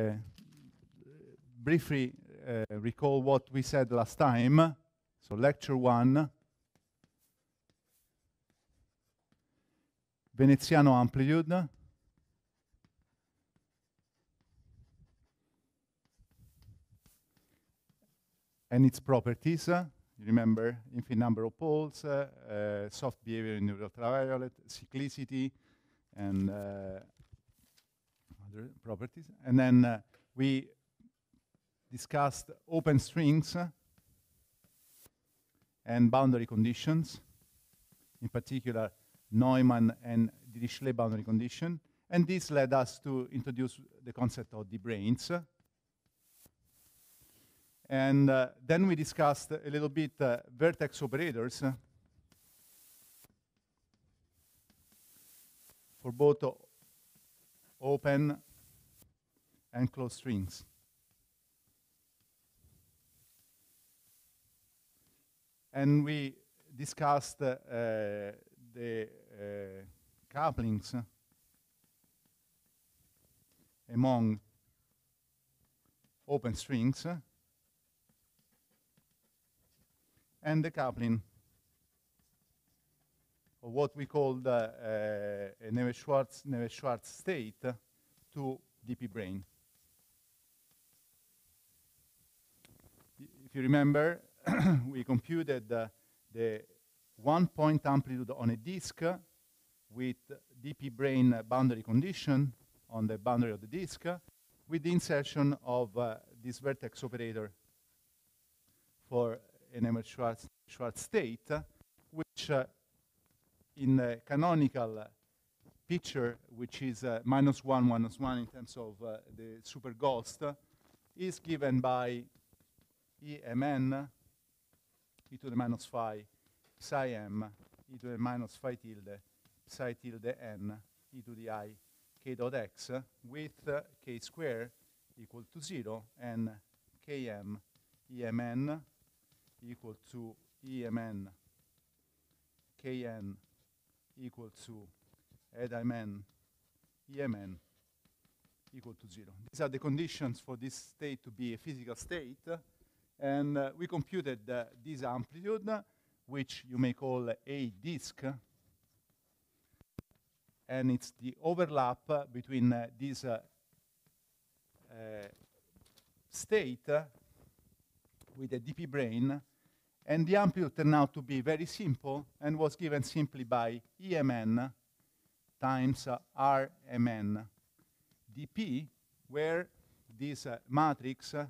Uh, briefly uh, recall what we said last time. So lecture one, Veneziano amplitude. and its properties. Uh, remember, infinite number of poles, uh, uh, soft behavior in ultraviolet, cyclicity, and uh, other properties. And then uh, we discussed open strings and boundary conditions, in particular Neumann and Dirichlet boundary condition. And this led us to introduce the concept of the brains. And uh, then we discussed a little bit uh, vertex operators uh, for both open and close strings. And we discussed uh, the uh, couplings among open strings and the coupling or what we call uh, Neve-Schwarz, Neve-Schwarz state to DP brain. If you remember, we computed the one point amplitude on a disk with DP brain boundary condition on the boundary of the disk with the insertion of uh, this vertex operator for an Emmer Schwarz, state, which uh, in the canonical uh, picture, which is uh, minus one, minus one in terms of uh, the super ghost, is given by Emn e to the minus phi psi m e to the minus phi tilde psi tilde n e to the i k dot x with uh, k square equal to 0 and km emn equal to emn kn equal to add Emn equal to zero. These are the conditions for this state to be a physical state. And uh, we computed uh, this amplitude, which you may call a disk. And it's the overlap uh, between this uh, uh, state with a DP brain and the amplitude turned out to be very simple and was given simply by EMN times uh, RMN dP, where this uh, matrix uh,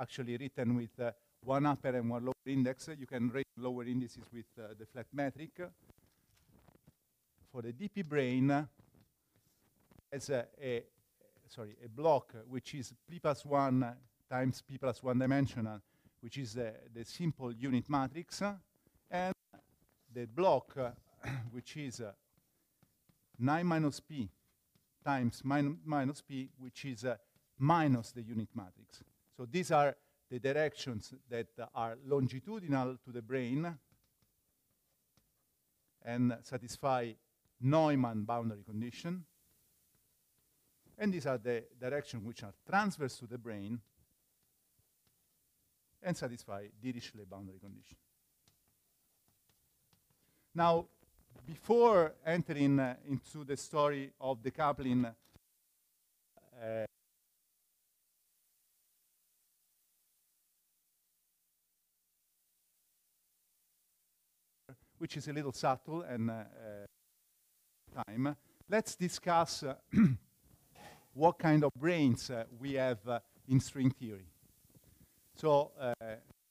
actually written with uh, one upper and one lower index. You can write lower indices with uh, the flat metric. For the DP brain, uh, as a, a, sorry a block which is p plus one times p plus one dimensional which is the, the simple unit matrix, and the block, which is uh, 9 minus p times min minus p, which is uh, minus the unit matrix. So these are the directions that are longitudinal to the brain and satisfy Neumann boundary condition. And these are the directions which are transverse to the brain and satisfy Dirichlet boundary condition. Now, before entering uh, into the story of the uh, which is a little subtle and uh, uh time, let's discuss uh, what kind of brains uh, we have in string theory. So uh,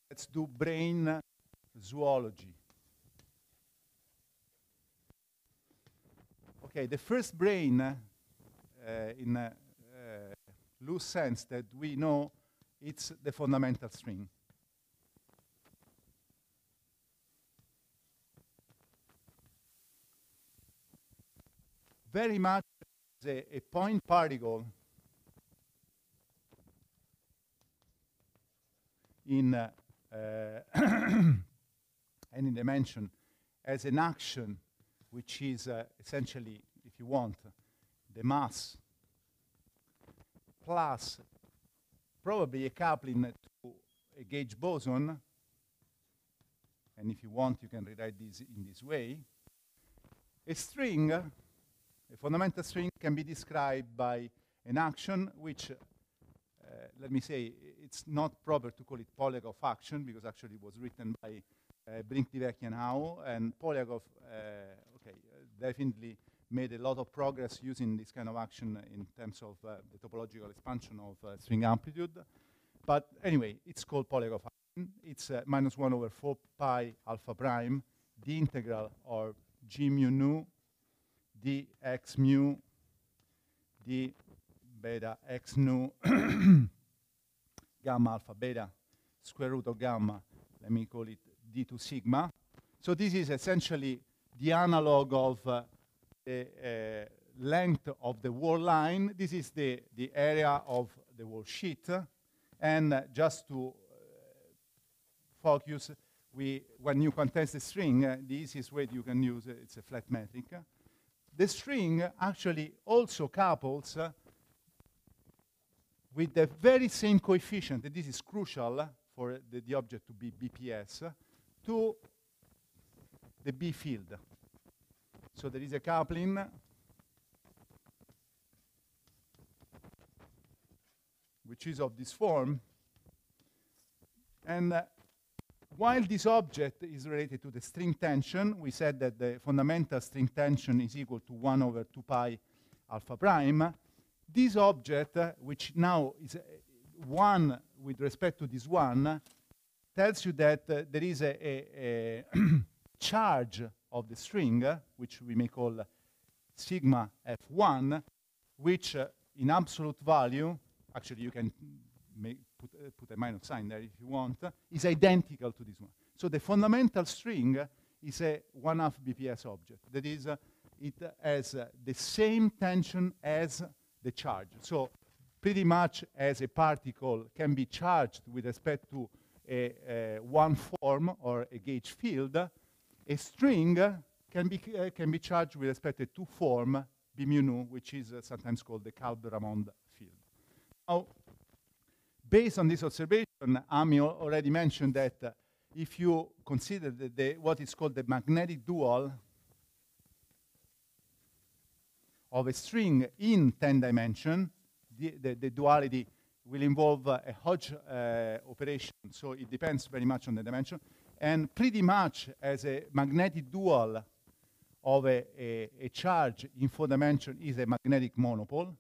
let's do brain zoology. Okay, the first brain uh, in a uh, eh, loose sense that we know, it's the fundamental string. Very much a, a point particle in uh, any dimension as an action which is uh, essentially, if you want, the mass plus probably a coupling to a gauge boson. And if you want, you can rewrite this in this way. A string, a fundamental string, can be described by an action which uh, let me say, it's not proper to call it Polyakov action because actually it was written by uh, Brink, Divek, and Howe, and Polygraph, uh, okay, uh, definitely made a lot of progress using this kind of action in terms of the topological expansion of string amplitude. But anyway, it's called Polyakov action. It's minus 1 over 4 pi alpha prime, the integral or g mu nu dx mu d beta x nu gamma, alpha, beta, square root of gamma, let me call it d to sigma. So this is essentially the analog of uh, the uh, length of the wall line. This is the, the area of the wall sheet. And uh, just to uh, focus, we, when you contest the string, uh, the easiest way you can use it, uh, it's a flat metric. The string actually also couples with the very same coefficient, and this is crucial for the, the object to be BPS, to the B field. So there is a coupling which is of this form. And uh, while this object is related to the string tension, we said that the fundamental string tension is equal to 1 over 2 pi alpha prime. This object, uh, which now is uh, one with respect to this one, tells you that uh, there is a, a, a charge of the string, uh, which we may call sigma f1, which in absolute value, actually you can make, put, put a minus sign there if you want, is identical to this one. So the fundamental string is a one-half BPS object. That is, uh, it has uh, the same tension as the charge. So pretty much as a particle can be charged with respect to a, a one form or a gauge field, a string can be, uh, can be charged with respect to two form, B mu nu, which is uh, sometimes called the Calde-Ramond field. Now, based on this observation, Ami already mentioned that uh, if you consider the, the, what is called the magnetic dual of a string in 10 dimension, the, the, the duality will involve uh, a Hodge uh, operation, so it depends very much on the dimension, and pretty much as a magnetic dual of a, a, a charge in four dimension is a magnetic monopole.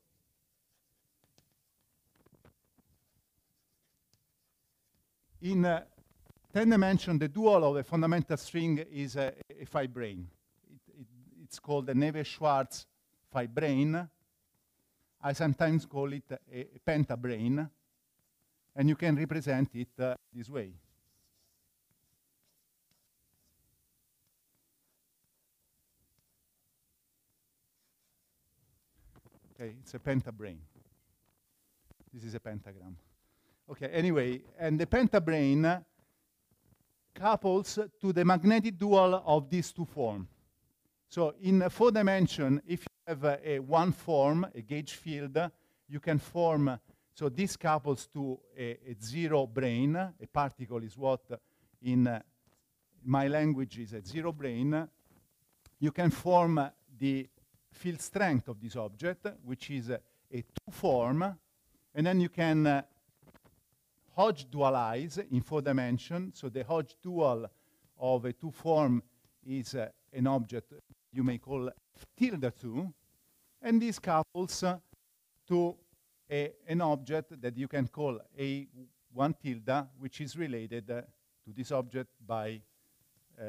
In uh, 10 dimension, the dual of a fundamental string is a, a It, it, it's called the Neve-Schwarz my brain. I sometimes call it a pentabrain, and you can represent it uh, this way. Okay, it's a pentabrain. This is a pentagram. Okay, anyway, and the pentabrain couples to the magnetic dual of these two forms. So in four dimension, if you have a, a one form, a gauge field, you can form, so this couples to a, a zero brain. A particle is what in uh, my language is a zero brain. You can form the field strength of this object, which is a, a two form, and then you can uh, Hodge dualize in four dimensions. So the Hodge dual of a two form is uh, an object you may call f tilde 2, and this couples uh, to a, an object that you can call a1 tilde, which is related uh, to this object by uh,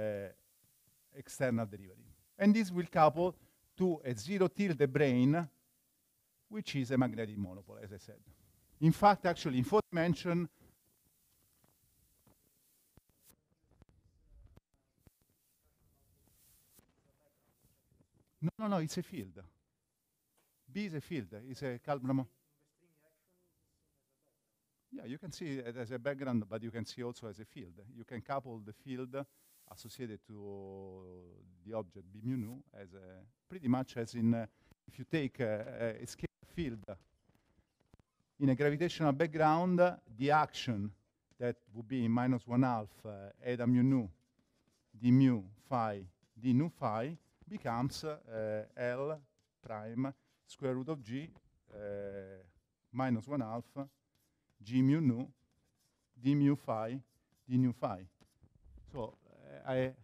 external derivative. And this will couple to a 0 tilde brain, which is a magnetic monopole, as I said. In fact, actually, in four dimension, No, no, no, it's a field. B is a field, it's a Kalbramon. Yeah, you can see it as a background, but you can see also as a field. You can couple the field associated to the object B mu nu as a, pretty much as in, uh, if you take a, a scalar field in a gravitational background, uh, the action that would be minus one half uh, eta mu nu d mu phi d nu phi becomes eh, L prime square root of G eh, minus 1 half G mu nu d mu phi d nu phi. So eh, I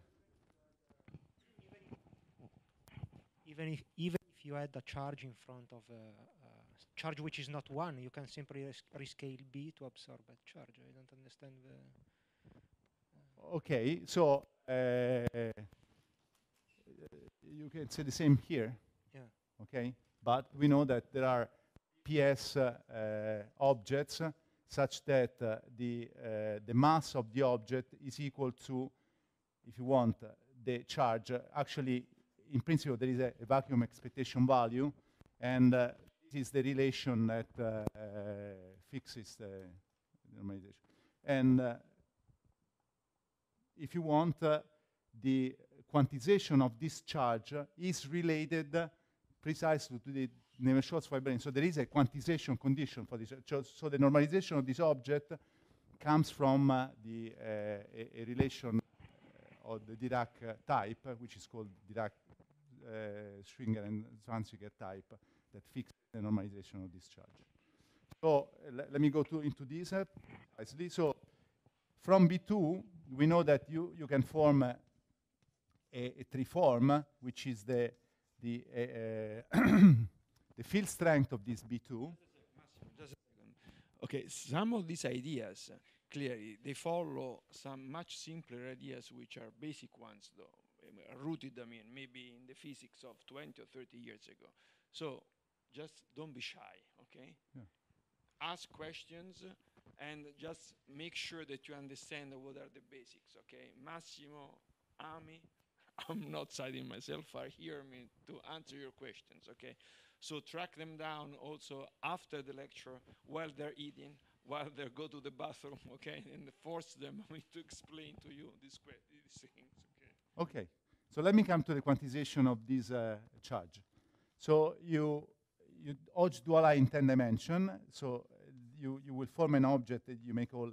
even if even if you add a charge in front of a, charge which is not one, you can simply rescale B to absorb that charge. I don't understand the. Uh, okay, so uh, uh, you can say the same here. Yeah. Okay. But we know that there are PS uh, uh, objects such that the the mass of the object is equal to, if you want, the charge. Actually, in principle, there is a, a vacuum expectation value, and uh, this is the relation that uh, uh, fixes the normalization. And if you want, the quantization of this charge is related precisely to the Nemeschatz vibration. So there is a quantization condition for this. So the normalization of this object comes from uh, the, uh, a, a, relation uh, of the Dirac uh, type, which is called Dirac uh, Schwinger and Zwanziger type that fixes the normalization of this charge. So let me go to, into this. Uh, so from B2, we know that you, you can form a, a, a triform, which is the, the, uh, the field strength of this B2. Okay, some of these ideas, clearly, they follow some much simpler ideas, which are basic ones, though, rooted, I mean, maybe in the physics of 20 or 30 years ago. So just don't be shy, okay? Yeah. Ask questions and just make sure that you understand what are the basics, okay? Massimo, Ami, I'm not citing myself. I hear me to answer your questions. Okay, so track them down also after the lecture while they're eating, while they go to the bathroom. Okay, and force them to explain to you these, these things. Okay. Okay, so let me come to the quantization of this uh, charge. So you you odd duali in 10 dimension. So you you will form an object that you may call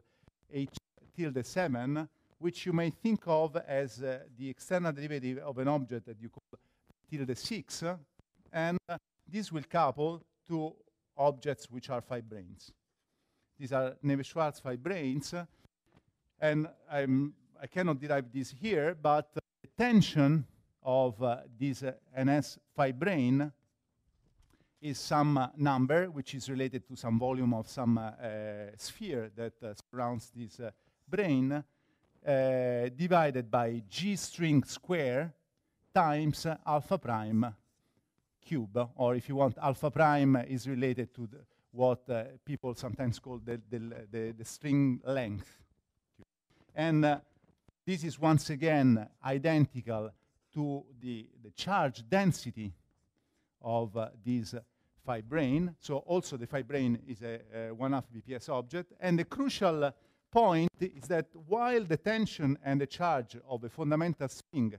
h tilde 7 which you may think of as uh, the external derivative of an object that you call tilde 6, uh, and uh, this will couple to objects which are five brains. These are Neve-Schwarz five brains, and I'm, I cannot derive this here, but the tension of uh, this uh, NS five brain is some uh, number which is related to some volume of some sphere that surrounds this brain, Eh, divided by G string square times alpha prime cube, or if you want, alpha prime is related to the, what uh, people sometimes call the, the, the string length. And uh, this is once again identical to the, charge density of uh, this fibrain. So also the fibrain is a, a one-half BPS object. And the crucial point is that while the tension and the charge of a fundamental spring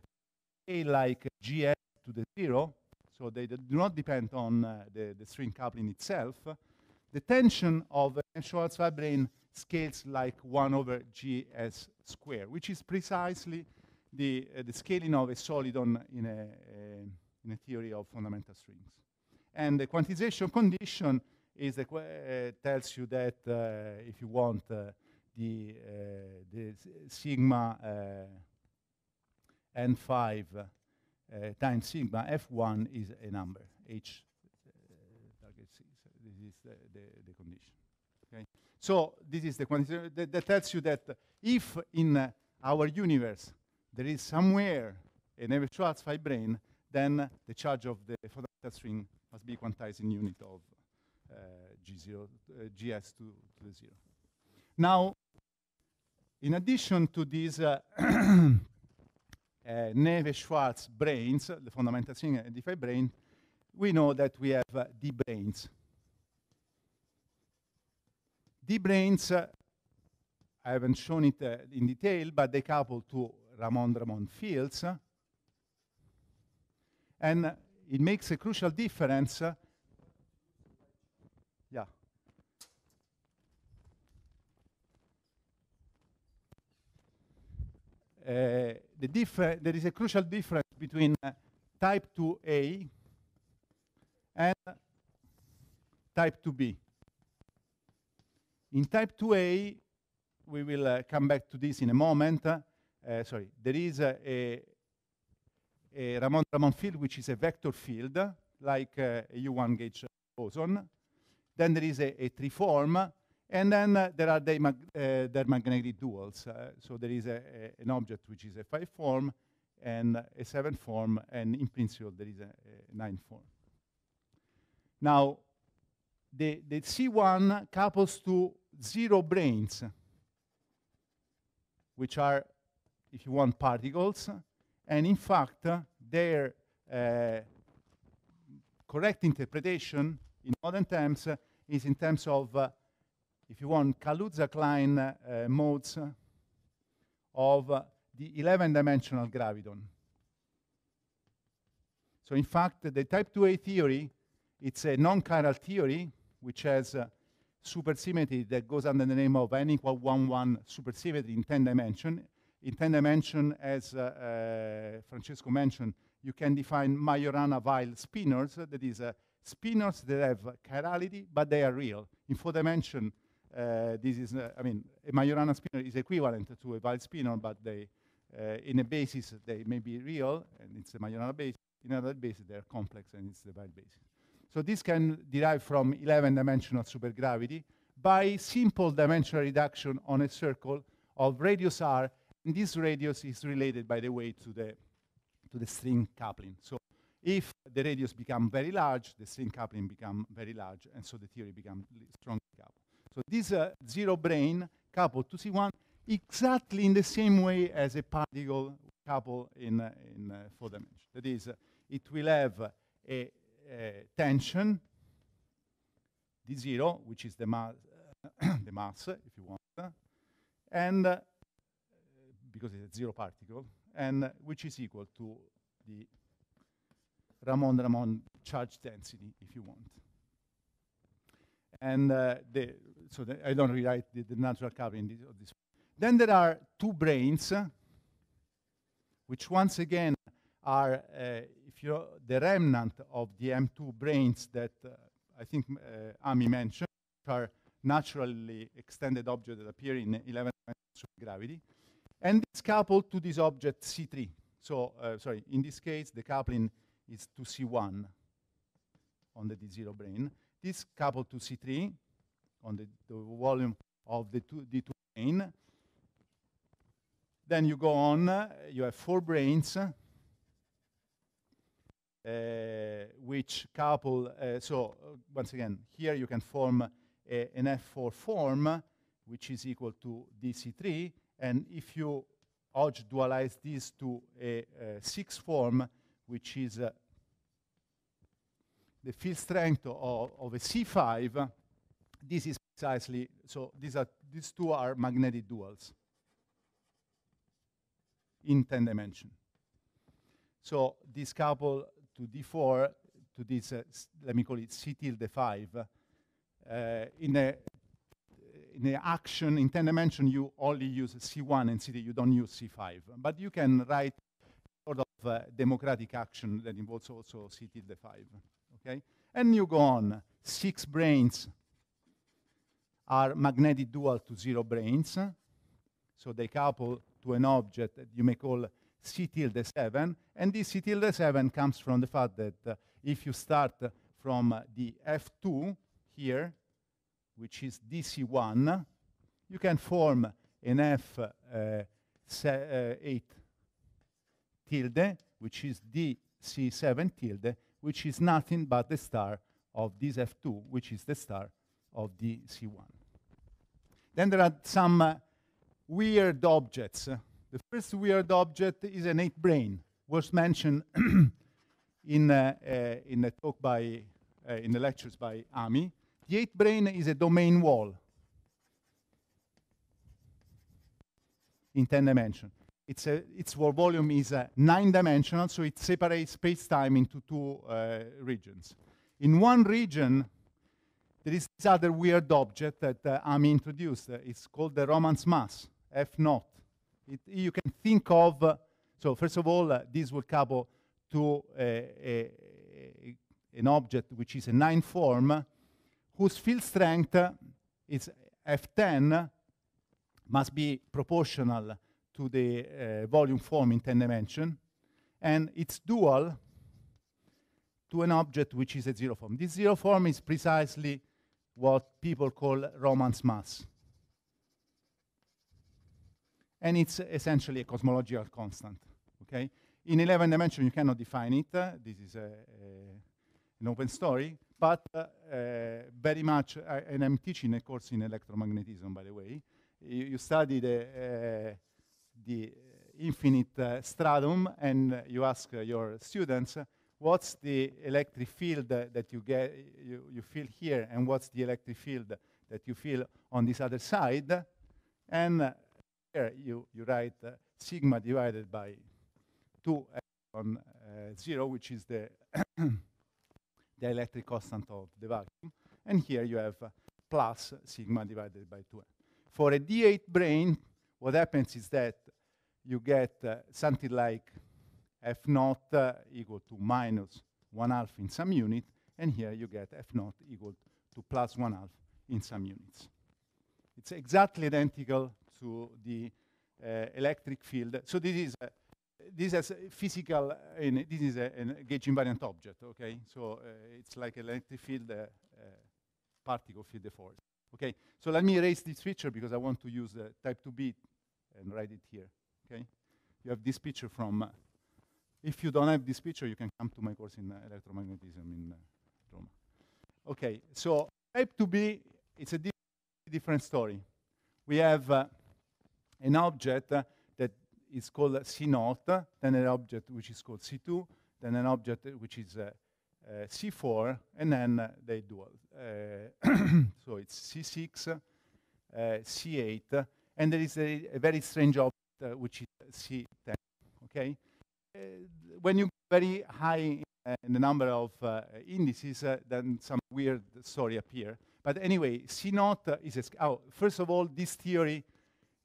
A like GS to the zero, so they do not depend on uh, the, the, string coupling itself, the tension of a Schwarz vibrain scales like 1 over GS square, which is precisely the, uh, the scaling of a soliton in a, uh, in a theory of fundamental strings. And the quantization condition is the uh, tells you that uh, if you want uh, the, eh, the sigma eh, n5 eh, times sigma, f1 is a number, h target This is the, the, the condition. Okay. So this is the condition that, that tells you that if in our universe there is somewhere an Eber-Schwarzschild brain, then the charge of the fundamental string must be quantized in unit of uh, G0, uh, Gs to, to the 0. Now, in addition to these uh, uh, neve Schwartz brains, the thing, and DeFi brain, we know that we have uh, D-brains. D-brains, uh, I haven't shown it uh, in detail, but they couple to Ramon Ramon fields. and it makes a crucial difference uh, Eh, the there is a crucial difference between uh, type 2A and type 2B. In type 2A, we will uh, come back to this in a moment. Uh, uh, sorry, there is a, a Ramon Ramon field, which is a vector field, like uh, a U1 gauge boson. Then there is a, a tree form, and then uh, there are the mag their uh, magnetic duals. Uh, so there is a, a, an object which is a 5 form and a 7 form, and in principle there is a, a 9 form. Now, the, the C1 couples to zero brains, which are, if you want, particles. And in fact, uh, their uh, correct interpretation in modern terms uh, is in terms of uh, if you want, Kaluza-Klein uh, modes of the 11-dimensional graviton. So in fact, the type 2A theory, it's a non-chiral theory, which has uh, supersymmetry that goes under the name of n equal 1, 1 supersymmetry in 10 dimension. In 10 dimension, as uh, uh, Francesco mentioned, you can define Majorana-Weil spinners, that is spinners that have chirality, but they are real. In four dimension, uh, this is, uh, I mean, a Majorana spinor is equivalent to a Val spinor, but they, uh, in a basis, they may be real, and it's a Majorana basis. In another basis, they're complex, and it's the Val basis. So this can derive from 11-dimensional supergravity by simple dimensional reduction on a circle of radius r. And this radius is related, by the way, to the, to the string coupling. So if the radius become very large, the string coupling become very large, and so the theory becomes strongly coupled. So this uh, zero brain coupled to C1 exactly in the same way as a particle coupled in, uh, in uh, four dimensions. That is, uh, it will have a, a, tension, D0, which is the, ma the mass, if you want, and uh, because it's a zero particle, and uh, which is equal to the Ramon-Ramon charge density, if you want. And uh, the, so the, I don't rewrite the, the natural cavity of this. Then there are two brains, which once again are, uh, if you the remnant of the M2 brains that uh, I think uh, Ami mentioned, which are naturally extended objects that appear in 11 gravity. And it's coupled to this object C3. So, uh, sorry, in this case, the coupling is to C1 on the D0 brain this coupled to C3 on the, the volume of the two, the two brain. Then you go on, uh, you have four brains, uh, which couple, uh, so uh, once again, here you can form a, an F4 form, which is equal to DC3, and if you Hodge dualize this to a, a six form, which is uh, the field strength of, of a C5, this is precisely, so these, are, these two are magnetic duals in 10 dimension. So this couple to D4, to this, uh, let me call it C tilde 5, uh, in a in a action in 10 dimension you only use C1 and C2, you don't use C5. But you can write sort of uh, democratic action that involves also C tilde 5. Okay? And you go on. Six brains are magnetic dual to zero brains. So they couple to an object that you may call C tilde 7. And this C tilde 7 comes from the fact that uh, if you start uh, from uh, the F2 here, which is DC1, you can form an F8 uh, uh, tilde, which is DC7 tilde, which is nothing but the star of this F2, which is the star of the C1. Then there are some uh, weird objects. The first weird object is an eight brain, was mentioned in, uh, uh, in a talk by, uh, in the lectures by Ami. The eight brain is a domain wall in 10 dimensions. It's a, its wall volume is uh, nine-dimensional, so it separates space-time into two uh, regions. In one region, there is this other weird object that uh, Ami introduced. Uh, it's called the Romance mass, F naught. you can think of, uh, so first of all, uh, this will couple to a, a, an object which is a nine form, whose field strength is F10, must be proportional to the uh, volume form in 10 dimension, and it's dual to an object which is a zero form. This zero form is precisely what people call Romans mass. And it's essentially a cosmological constant, okay? In 11 dimension, you cannot define it. Uh, this is a, a, an open story, but uh, uh, very much, uh, and I'm teaching a course in electromagnetism, by the way. You, you study the uh, the uh, infinite uh, stratum and you ask uh, your students, what's the electric field that you, get, you, you feel here and what's the electric field that you feel on this other side? And here you, you write sigma divided by 2 epsilon uh, 0, which is the, the electric constant of the vacuum. And here you have uh, plus sigma divided by 2. For a D8 brain, what happens is that you get uh, something like f naught uh, equal to minus 1 half in some unit, and here you get f naught equal to plus 1 half in some units. It's exactly identical to the uh, electric field. So this is uh, this is physical, uh, in, this is a, gauge invariant object, okay? So uh, it's like electric field, particle field force. Okay, so let me erase this feature because I want to use type 2B and write it here okay? You have this picture from, uh, if you don't have this picture, you can come to my course in uh, electromagnetism in uh, Rome. Okay, so type 2B, it's a di different story. We have uh, an object uh, that is called C0, then an object which is called C2, then an object which is uh, C4, and then they dual. so it's C6, C8, and there is a, a, very strange object uh, which is uh, C10. Okay, uh, when you very high uh, in the number of indices, then some weird story appear. But anyway, C naught is a oh, first of all this theory.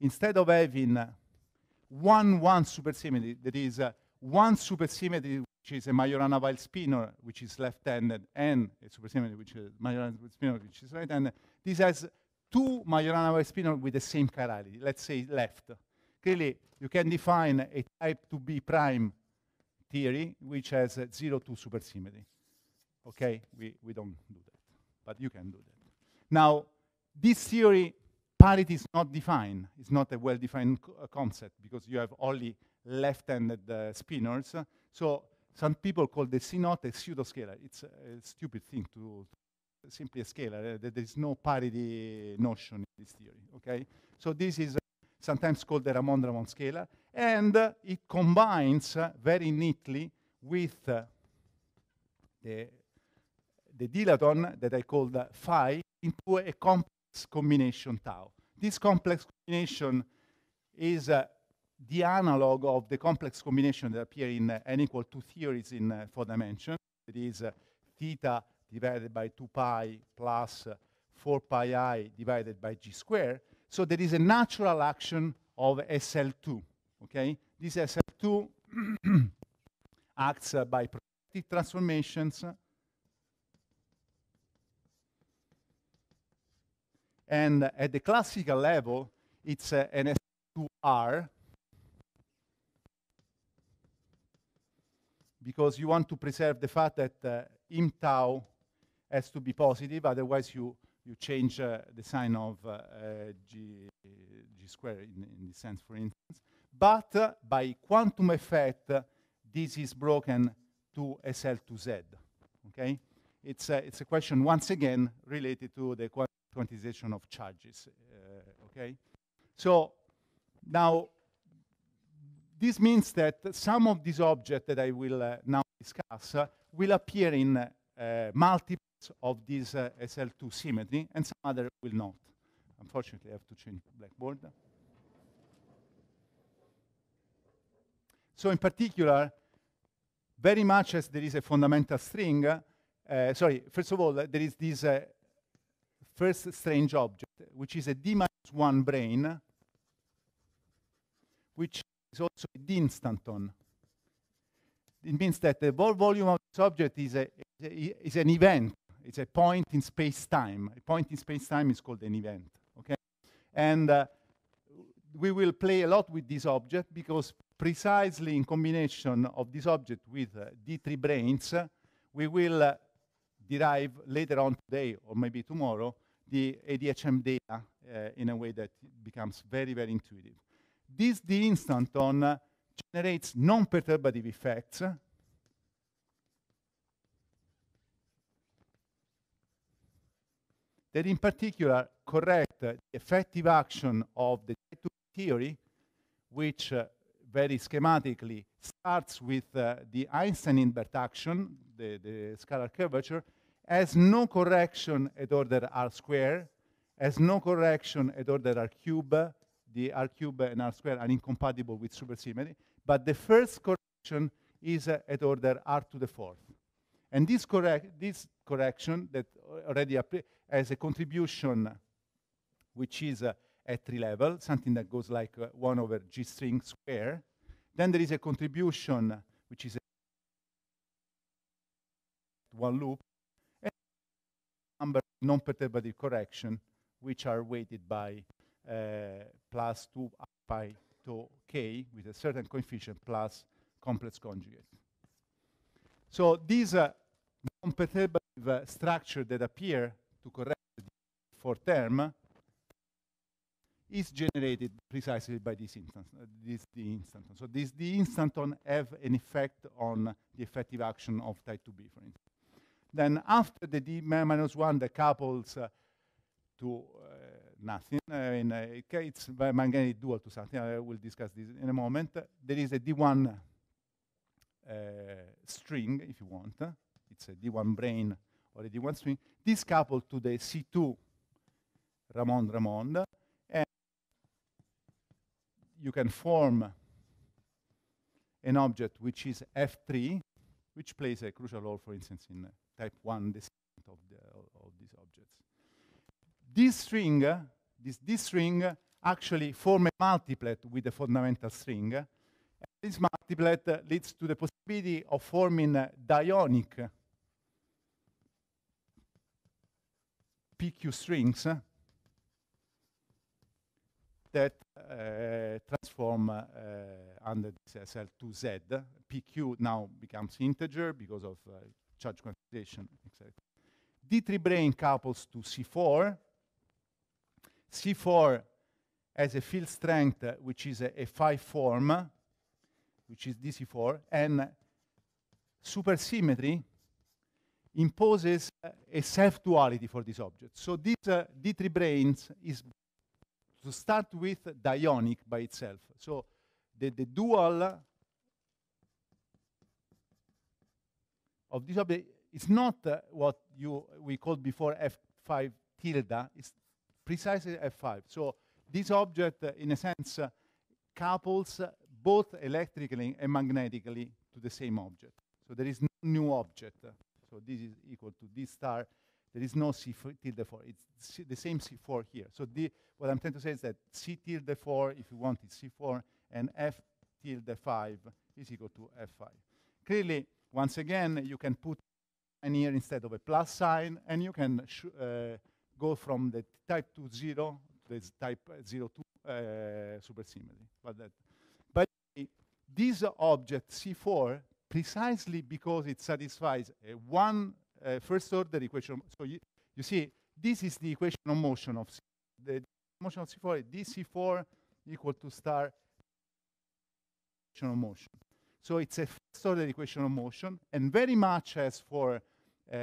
Instead of having one one supersymmetry, that is one supersymmetry which is a majorana weyl spinor, which is left-handed, and a supersymmetry which is majorana weyl spinor, which is right-handed. This has two Majorana-Weyl spinor with the same chirality, let's say left. Clearly, you can define a type to be prime theory, which has uh, zero to supersymmetry. Okay, we, we don't do that, but you can do that. Now, this theory, parity is not defined. It's not a well-defined co uh, concept because you have only left-handed uh, spinners. So some people call the C-naught a scalar. It's a, a stupid thing to, to simply a scalar. Uh, there is no parity notion in this theory, okay? So this is sometimes called the Ramon Ramon scalar, and uh, it combines uh, very neatly with uh, the, the dilaton that I called phi into a complex combination tau. This complex combination is uh, the analog of the complex combination that appear in uh, n equal to theories in uh, four dimensions. It is theta divided by 2 pi plus 4 pi i divided by g square. So there is a natural action of SL2. Okay, this SL2 acts uh, by projective transformations and at the classical level, it's uh, an SL2R because you want to preserve the fact that uh, tau has to be positive, otherwise you you change uh, the sign of uh, g, g in, in this sense, for instance. But uh, by quantum effect, this is broken to SL to Z, okay? It's a, it's a question, once again, related to the quantization of charges, okay? So now, this means that some of these objects that I will uh, now discuss uh, will appear in uh, multiple of this uh, SL2 symmetry, and some other will not. Unfortunately, I have to change blackboard. So in particular, very much as there is a fundamental string, uh, sorry, first of all, uh, there is this uh, first strange object, which is a D minus one brain, which is also a D instanton. It means that the whole volume of this object is, a, is an event it's a point in space-time. A point in space-time is called an event, okay? And uh, we will play a lot with this object because precisely in combination of this object with uh, D3 brains, uh, we will uh, derive later on today or maybe tomorrow the ADHM data uh, in a way that becomes very, very intuitive. This D instanton uh, generates non-perturbative effects that in particular correct the effective action of the theory, which uh, very schematically starts with uh, the Einstein-Inbert action, the, the scalar curvature, has no correction at order r square, has no correction at order r cube. The r cube and r square are incompatible with supersymmetry, but the first correction is uh, at order r to the fourth. And this, this correction that already has a contribution which is uh, at three level, something that goes like uh, 1 over g string square. Then there is a contribution which is one loop, and number non-perturbative correction which are weighted by uh, plus 2 pi to k with a certain coefficient plus complex conjugate. So these uh, the structure that appear to correct for term is generated precisely by this instance, uh, this instanton. So this the instanton have an effect on the effective action of type 2B, for instance. Then after the D minus 1 that couples uh, to uh, nothing, uh, in, uh, it's by manganese dual to something, I will discuss this in a moment. There is a D1 uh, string, if you want, it's a D1 brain or a D1 swing. This coupled to the C2 Ramon Ramon, and you can form an object which is F3, which plays a crucial role, for instance, in uh, type 1 descent of, the, of these objects. This string, uh, this, this string uh, actually form a multiplet with the fundamental string. And this multiplet leads to the possibility of forming dionic PQ strings eh, that eh, transform eh, under this SL2 Z. PQ now becomes integer because of charge quantization, etc. D3 brain couples to C4. C4 has a field strength uh, which is a, a form, which is DC4, and supersymmetry imposes a self-duality for this object. So this D3 uh, brains is, to start with, dionic by itself. So the, the dual of this object is not uh, what you we called before F5 tilde, it's precisely F5. So this object, uh, in a sense, couples both electrically and magnetically to the same object. So there is no new object. So this is equal to D star. There is no C tilde 4. It's C the same C4 here. So what I'm trying to say is that C tilde 4, if you want, is C4, and F tilde 5 is equal to F5. Clearly, once again, you can put an here instead of a plus sign, and you can uh, go from the type 2 0 to the type 0 2 uh, supersymmetry. But, that, but this object C4 precisely because it satisfies uh, one uh, first order equation. So you, you see, this is the equation of motion of C the motion of C4 DC4 equal to star equation of motion. So it's a first order equation of motion, and very much as for uh,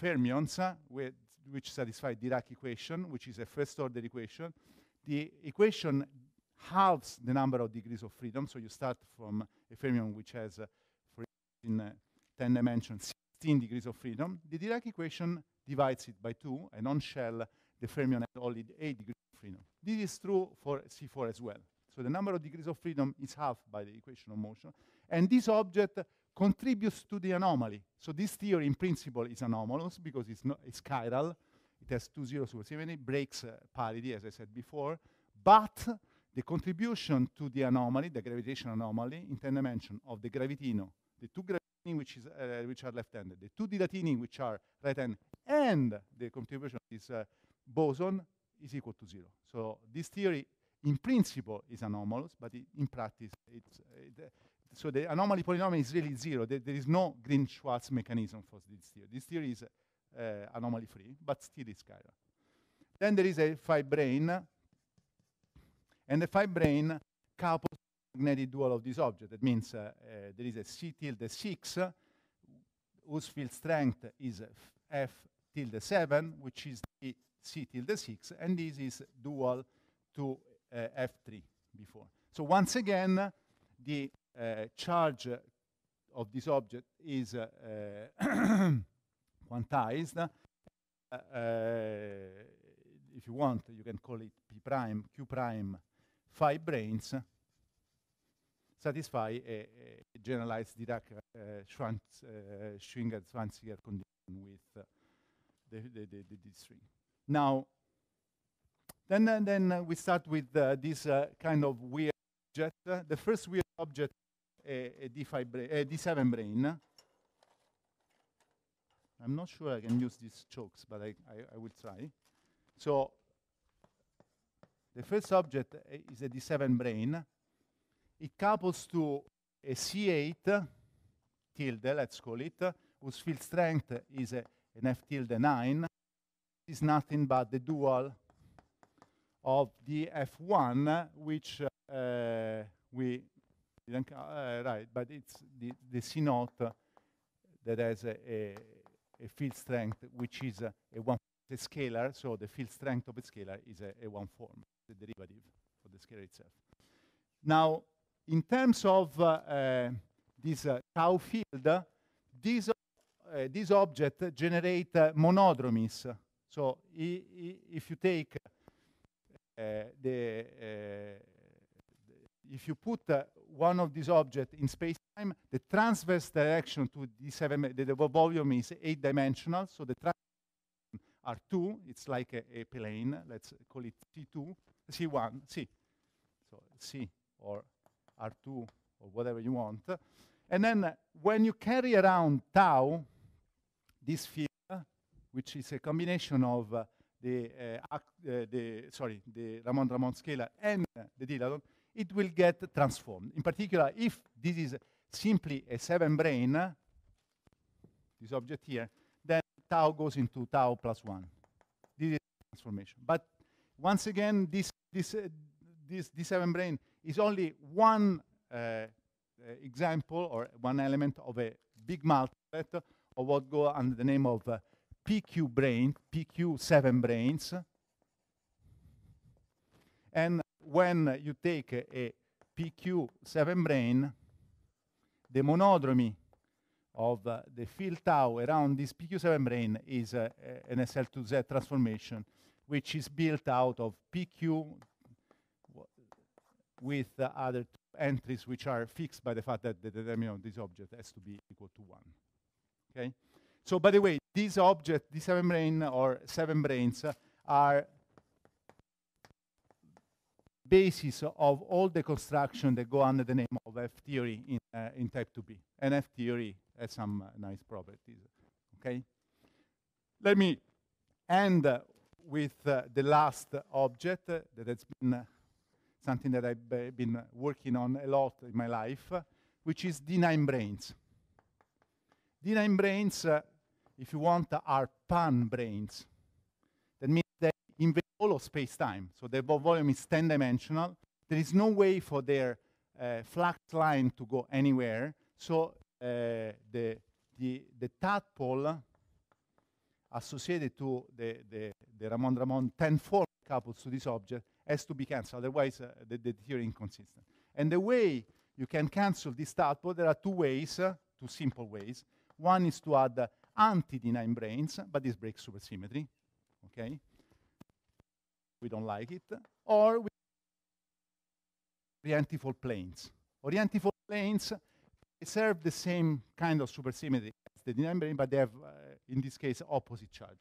fermions, uh, with, which satisfy Dirac equation, which is a first order equation, the equation halves the number of degrees of freedom. So you start from a fermion which has uh, in uh, 10 dimensions, 16 degrees of freedom, the Dirac equation divides it by 2, and on shell, the fermion has only 8 degrees of freedom. This is true for C4 as well. So the number of degrees of freedom is half by the equation of motion. And this object contributes to the anomaly. So this theory, in principle, is anomalous because it's, no, it's chiral. It has two zeros over seven. It breaks uh, parity, as I said before. But the contribution to the anomaly, the gravitational anomaly in 10 dimension of the gravitino the two gratini which, is, uh, which are left-handed, the two dilatini, which are right-handed, and the contribution of this uh, boson is equal to zero. So this theory, in principle, is anomalous, but it, in practice, it's, it, uh, so the anomaly polynomial is really zero. There, there is no Green-Schwarz mechanism for this theory. This theory is uh, anomaly-free, but still is chiral. Then there is a five brain, and the five brain couples magnetic dual of this object. That means uh, uh, there is a C tilde 6 whose field strength is F tilde 7, which is the C tilde 6, and this is dual to uh, F3 before. So once again, the uh, charge of this object is uh, quantized. if you want, you can call it P prime, Q prime, five brains, satisfy a, a generalized Dirac uh, Schwanz, uh, Schwinger Schwanziger condition with uh, the, the, the, the, string. Now, then, uh, then we start with uh, this uh, kind of weird object. Uh, the first weird object, a, a D5 bra a D7 brain. I'm not sure I can use these chokes, but I, I, I will try. So the first object is a D7 brain it couples to a C8 tilde, let's call it, whose field strength is a, an F tilde 9, is nothing but the dual of the F1, which uh, we didn't, uh, right, but it's the, the C note that has a, a, a, field strength which is a, a one a scalar, so the field strength of a scalar is a, a one form, the derivative for the scalar itself. Now, in terms of uh, uh, this uh, tau field, these, these objects generate monodromies. So if you take the if you put uh, one of these objects in space-time, the transverse direction to D7, the, the volume is eight-dimensional, so the transverse are two, it's like a, a, plane, let's call it C2, C1, C, so C or R2, or whatever you want. And then uh, when you carry around tau, this field, which is a combination of uh, the, uh, uh the, sorry, the Ramon-Ramon scalar and the dilaton, it will get transformed. In particular, if this is simply a seven brain, this object here, then tau goes into tau plus one. This is transformation. But once again, this, this, uh, this, this seven brain is only one uh, example or one element of a big multiplet of what go under the name of uh, PQ brain, PQ7 brains. And when you take a PQ7 brain, the monodromy of uh, the field tau around this PQ7 brain is uh, an SL2Z transformation, which is built out of PQ with the other two entries which are fixed by the fact that the determinant of this object has to be equal to 1. Okay? So by the way, these objects, the seven brain or seven brains uh, are basis of all the construction that go under the name of F theory in, uh, in type 2B. And F theory has some uh, nice properties, okay? Let me end uh, with uh, the last object uh, that has been something that I've been working on a lot in my life, which is D9 brains. D9 brains, uh, if you want, are pan brains. That means they invade all of space-time. So their volume is 10-dimensional. There is no way for their uh, flux line to go anywhere. So uh, the, the, the tadpole associated to the, the, the Ramon Ramon 10-fold couples to this object has to be canceled. Otherwise, uh, the, the theory is inconsistent. And the way you can cancel this output, there are two ways, uh, two simple ways. One is to add uh, anti-D9 brains, but this breaks supersymmetry. Okay, we don't like it. Or we orientifold planes. Orientifold planes serve the same kind of supersymmetry as the D9 brain, but they have, uh, in this case, opposite charge.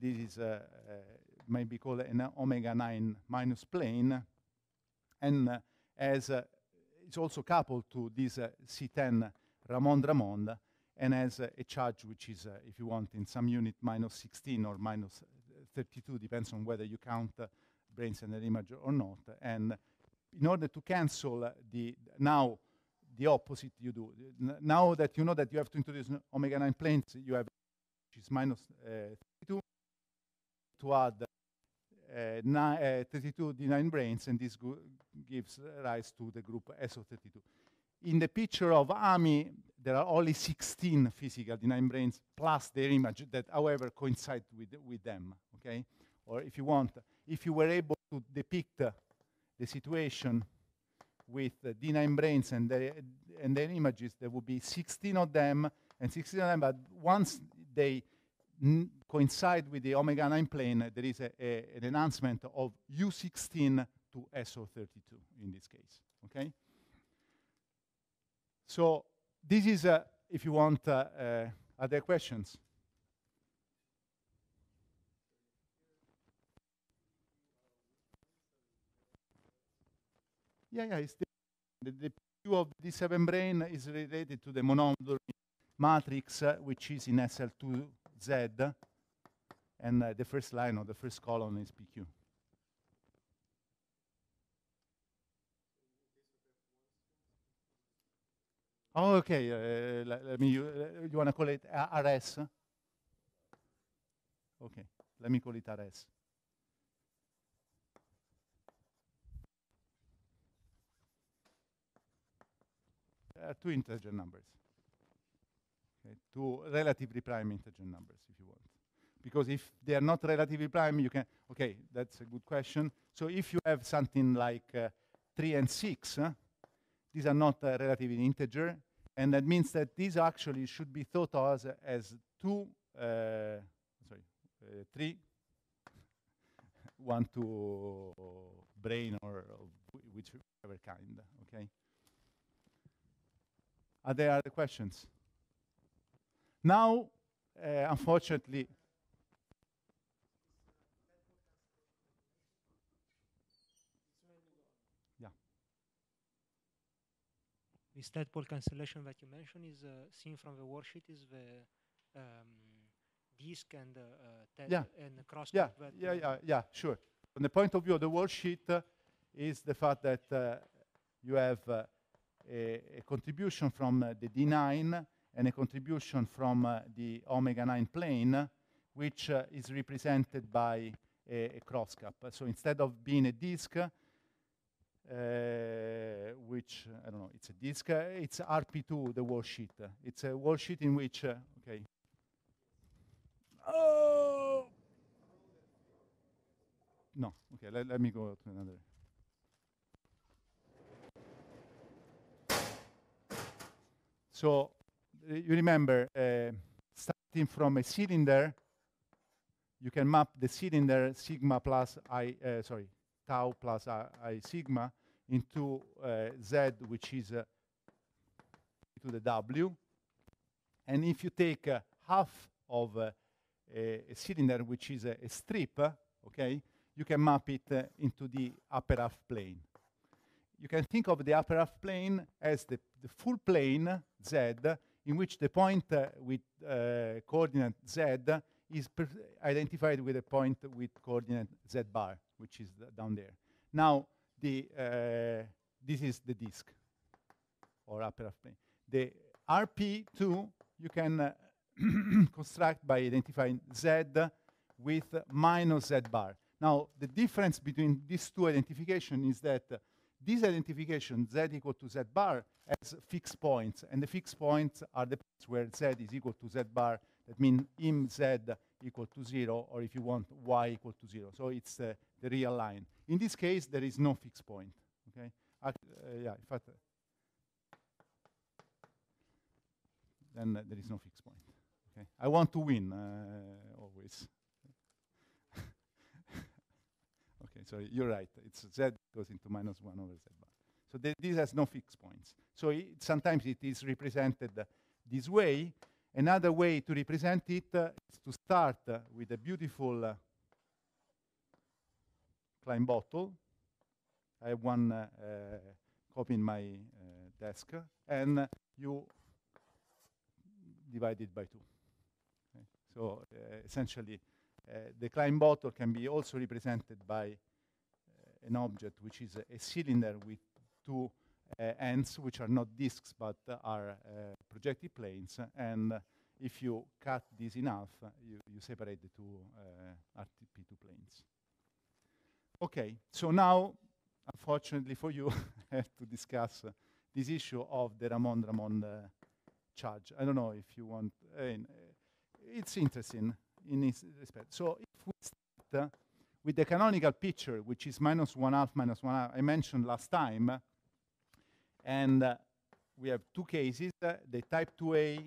this is uh, uh, may be called an omega-9 minus plane, and uh, as uh, it's also coupled to this uh, C10 Ramond-Ramond, and has a charge which is, if you want, in some unit, minus 16 or minus 32, depends on whether you count brain center image or not. And in order to cancel the now the opposite you do. Now that you know that you have to introduce omega-9 planes, you have which is minus, uh, 32 to add Eh, eh, 32 D9 brains, and this gives rise to the group SO32. In the picture of AMI, there are only 16 physical D9 brains plus their image that, however, coincide with, with them, okay? Or if you want, if you were able to depict the situation with D9 brains and their, and their images, there would be 16 of them, and 16 of them, but once they coincide with the omega-9 plane, there is a, a, an enhancement of U16 to SO32 in this case, okay? So this is, uh, if you want, uh, uh, are there questions? Yeah, yeah, it's the, the, view of the D7 brain is related to the monodromy matrix, uh, which is in SL2Z, and uh, the first line or the first column is PQ. Oh, okay. Uh, let, let, me. you, uh, you want to call it RS? Okay. Let me call it RS. Uh, two integer numbers. Okay, two relatively prime integer numbers, if you want. Because if they are not relatively prime, you can, okay, that's a good question. So if you have something like uh, 3 and 6, huh, these are not uh, relatively integer, and that means that these actually should be thought of as, as 2, uh, sorry, uh, 3, 1 to brain or, or whichever kind, okay? Are there other questions? Now, uh, unfortunately, this tadpole cancellation that you mentioned is uh, seen from the worksheet is the um, disk and uh, uh yeah. and the cross yeah. That, yeah, uh, yeah, yeah, sure. From the point of view of the worksheet is the fact that you have a, a, contribution from the D9 and a contribution from the omega 9 plane, which is represented by a, a cross cap. So instead of being a disk, uh, which, I don't know, it's a disk, uh, it's RP2, the worksheet. It's a worksheet in which, uh, okay. Oh! No, okay, let, let me go to another. So uh, you remember, uh, starting from a cylinder, you can map the cylinder sigma plus i, uh, sorry, tau plus I, I sigma into eh, Z, which is eh, to the W. And if you take eh, half of a, a, cylinder, which is a, a strip, okay, you can map it into the upper half plane. You can think of the upper half plane as the, the full plane, Z, in which the point uh, with uh, coordinate z is identified with a point with coordinate z bar, which is down there. Now, the, uh, this is the disk or upper plane. The RP2 you can uh, construct by identifying Z with minus Z bar. Now, the difference between these two identification is that uh, this identification, Z equal to Z bar, has fixed points, and the fixed points are the points where Z is equal to Z bar, that means im Z equal to zero, or if you want, Y equal to zero. So it's uh, the real line. In this case, there is no fixed point. Okay, uh, yeah, in fact, uh, then uh, there is no fixed point. Okay, I want to win uh, always. okay, so you're right. It's z goes into minus one over z bar. So th this has no fixed points. So it, sometimes it is represented uh, this way. Another way to represent it uh, is to start uh, with a beautiful uh, Klein bottle. I have one uh, uh, copy in my uh, desk, and you divide it by two. Okay. So uh, essentially, uh, the Klein bottle can be also represented by an object which is a, a cylinder with two ends, which are not disks but are projected planes, and if you cut this enough, you, you separate the two RTP2 planes. Okay, so now, unfortunately for you, I have to discuss uh, this issue of the Ramon Ramon uh, charge. I don't know if you want, uh, it's interesting in this respect. So if we start uh, with the canonical picture, which is minus one half, minus one half, I mentioned last time, and uh, we have two cases, uh, the type 2A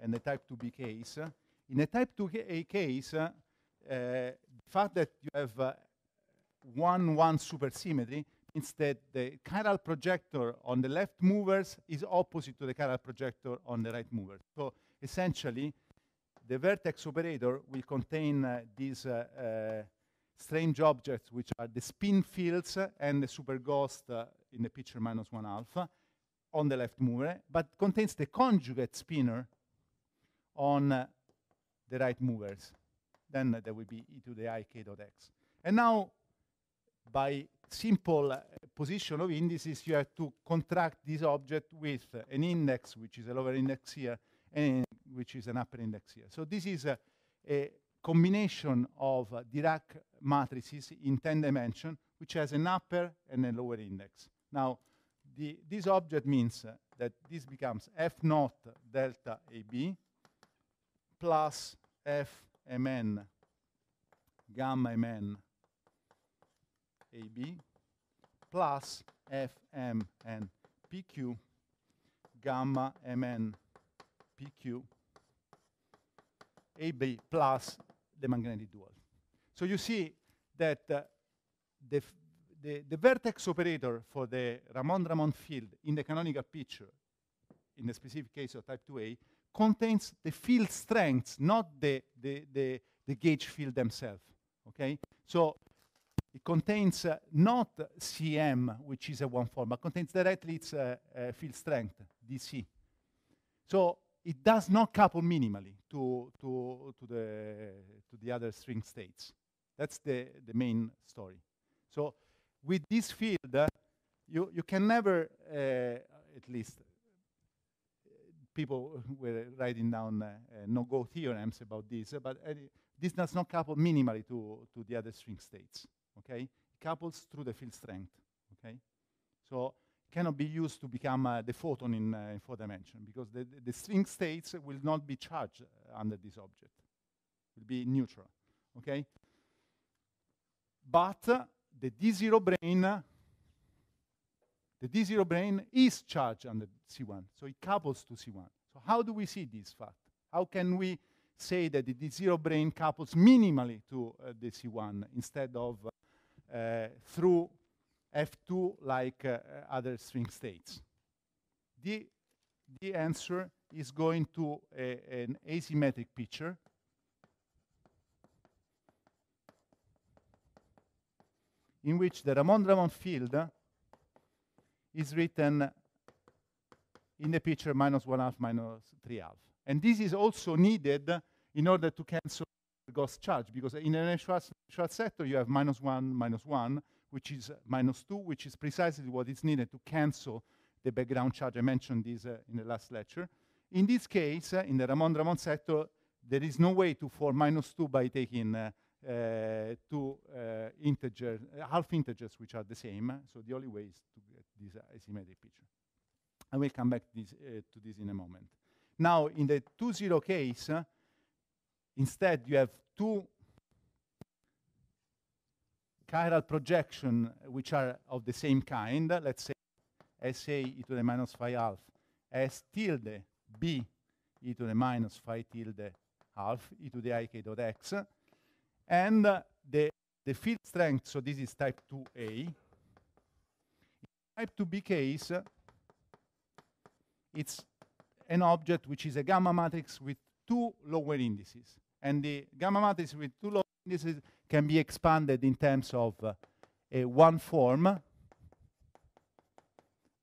and the type 2B case. In a type 2A case, the fact that you have one one supersymmetry means that the chiral projector on the left movers is opposite to the chiral projector on the right movers. So essentially, the vertex operator will contain uh, these uh, uh, strange objects, which are the spin fields and the superghost uh, in the picture minus one alpha on the left mover, but contains the conjugate spinner on uh, the right movers. Then uh, there will be e to the i k dot x. And now by simple position of indices, you have to contract this object with an index, which is a lower index here, and which is an upper index here. So this is a, a combination of uh, Dirac matrices in 10 dimension, which has an upper and a lower index. Now, the, this object means uh, that this becomes F naught delta AB plus F mn gamma mn AB plus fmnpq PQ gamma MN PQ AB plus the magnetic dual. So you see that uh, the, the, the vertex operator for the Ramon-Ramon field in the canonical picture, in the specific case of type 2A, contains the field strengths, not the, the, the, the gauge field themselves. Okay? So it contains uh, not CM, which is a one form, but contains directly its uh, uh, field strength, DC. So it does not couple minimally to, to, to, the, to the other string states. That's the, the main story. So with this field, uh, you, you can never, uh, at least uh, people were writing down no-go theorems about this, but this does not couple minimally to, to the other string states okay? It couples through the field strength, okay? So cannot be used to become uh, the photon in, uh, in four dimension because the, the, the string states will not be charged uh, under this object. will be neutral, okay? But uh, the D0 brain, uh, the D0 brain is charged under C1, so it couples to C1. So how do we see this fact? How can we say that the D0 brain couples minimally to uh, the C1 instead of uh, through F2 like uh, uh, other string states. The, the answer is going to a, an asymmetric picture in which the Ramon-Ramon field is written in the picture minus 1 half minus 3 half. And this is also needed in order to cancel Goes charged because in an natural sector, you have minus one, minus one, which is uh, minus two, which is precisely what is needed to cancel the background charge. I mentioned this uh, in the last lecture. In this case, uh, in the Ramon-Ramon sector, there is no way to form minus two by taking uh, uh two uh, integer, half integers, which are the same. So the only way is to get this asymmetric picture. I will come back this, to this in a moment. Now, in the two-zero case, Instead, you have two chiral projection which are of the same kind. Let's say s a e to the minus phi half S tilde B e to the minus phi tilde half e to the ik dot x. And uh, the, the field strength, so this is type 2A. type 2B case, it's an object which is a gamma matrix with two lower indices. And the gamma matrix with two low indices can be expanded in terms of uh, a one form,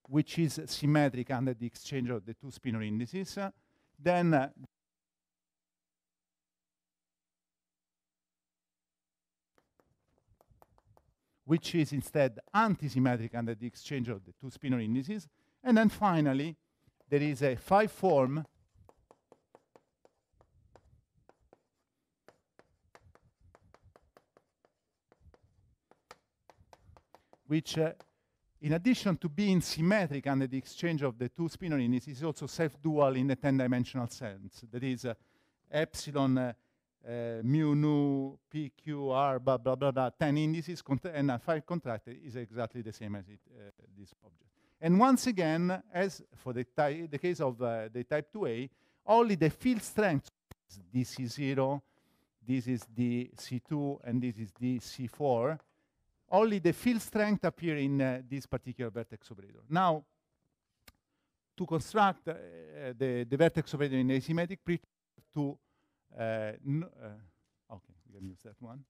which is symmetric under the exchange of the two spinor indices. Uh, then uh, which is instead antisymmetric under the exchange of the two spinor indices. And then finally, there is a five form which, uh, in addition to being symmetric under the exchange of the two spinorinis, is also self-dual in the 10-dimensional sense. That is, uh, epsilon uh, uh, mu nu p q r blah blah blah, blah 10 indices and a five contractor is exactly the same as it, uh, this object and once again as for the, the case of uh, the type 2a only the field strength this is 0 this is the c2 and this is the c4 only the field strength appear in uh, this particular vertex operator. Now, to construct uh, the, the vertex operator in asymmetric pre to uh, uh okay, we can use that one.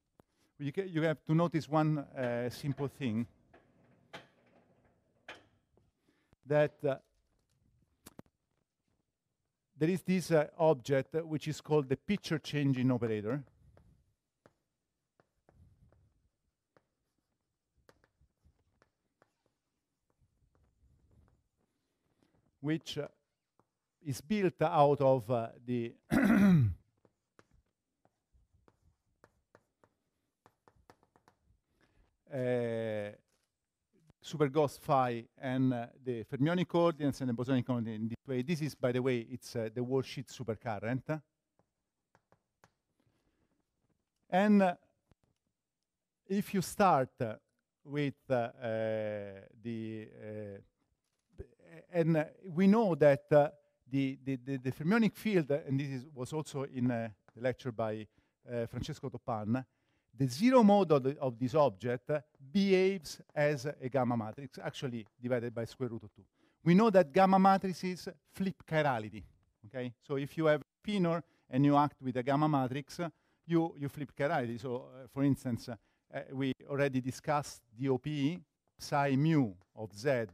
You, you have to notice one uh, simple thing that uh, there is this object which is called the picture changing operator which uh, is built out of uh, the uh, superghost phi and uh, the fermionic coordinates and the bosonic coordinates in this way. This is, by the way, it's uh, the sheet supercurrent. And uh, if you start uh, with uh, uh, the and uh, we know that uh, the, the, the, the, fermionic field, uh, and this is, was also in the lecture by Francesco Topan, the zero mode of, the, of this object behaves as a gamma matrix, actually divided by square root of 2. We know that gamma matrices flip chirality, okay? So if you have a pinor and you act with a gamma matrix, you, you flip chirality. So uh, for instance, uh, we already discussed DOP, psi mu of Z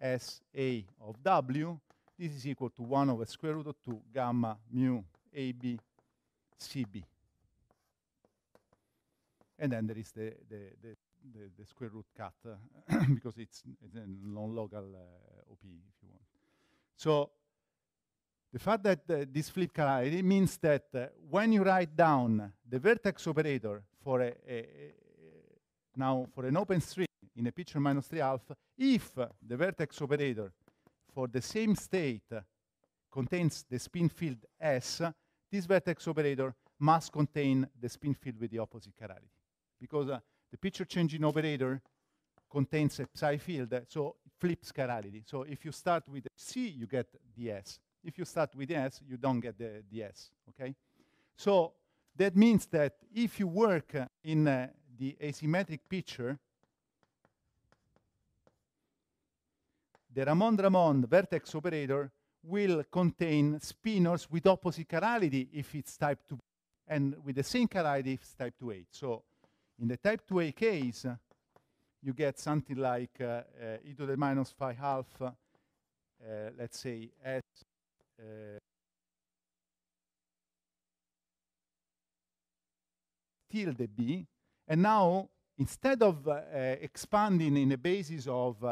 SA of W. This is equal to 1 over square root of 2 gamma mu AB CB. And then there is the, the, the, the, the square root cut uh, because it's, it's a non-local uh, OP, if you want. So the fact that uh, this flip it means that uh, when you write down the vertex operator for a, a, a, now for an open string, in a picture minus 3 alpha if the vertex operator for the same state contains the spin field S, this vertex operator must contain the spin field with the opposite chirality. Because uh, the picture changing operator contains a psi field, uh, so it flips chirality. So if you start with C, you get the S. If you start with S, you don't get the ds, okay? So that means that if you work uh, in the asymmetric picture, The Ramond-Ramond vertex operator will contain spinors with opposite chirality if it's type 2 and with the same chirality if it's type 2A. So in the type 2A case, you get something like uh, uh, e to the minus phi half, uh, let's say S uh, tilde B. And now, instead of uh, expanding in the basis of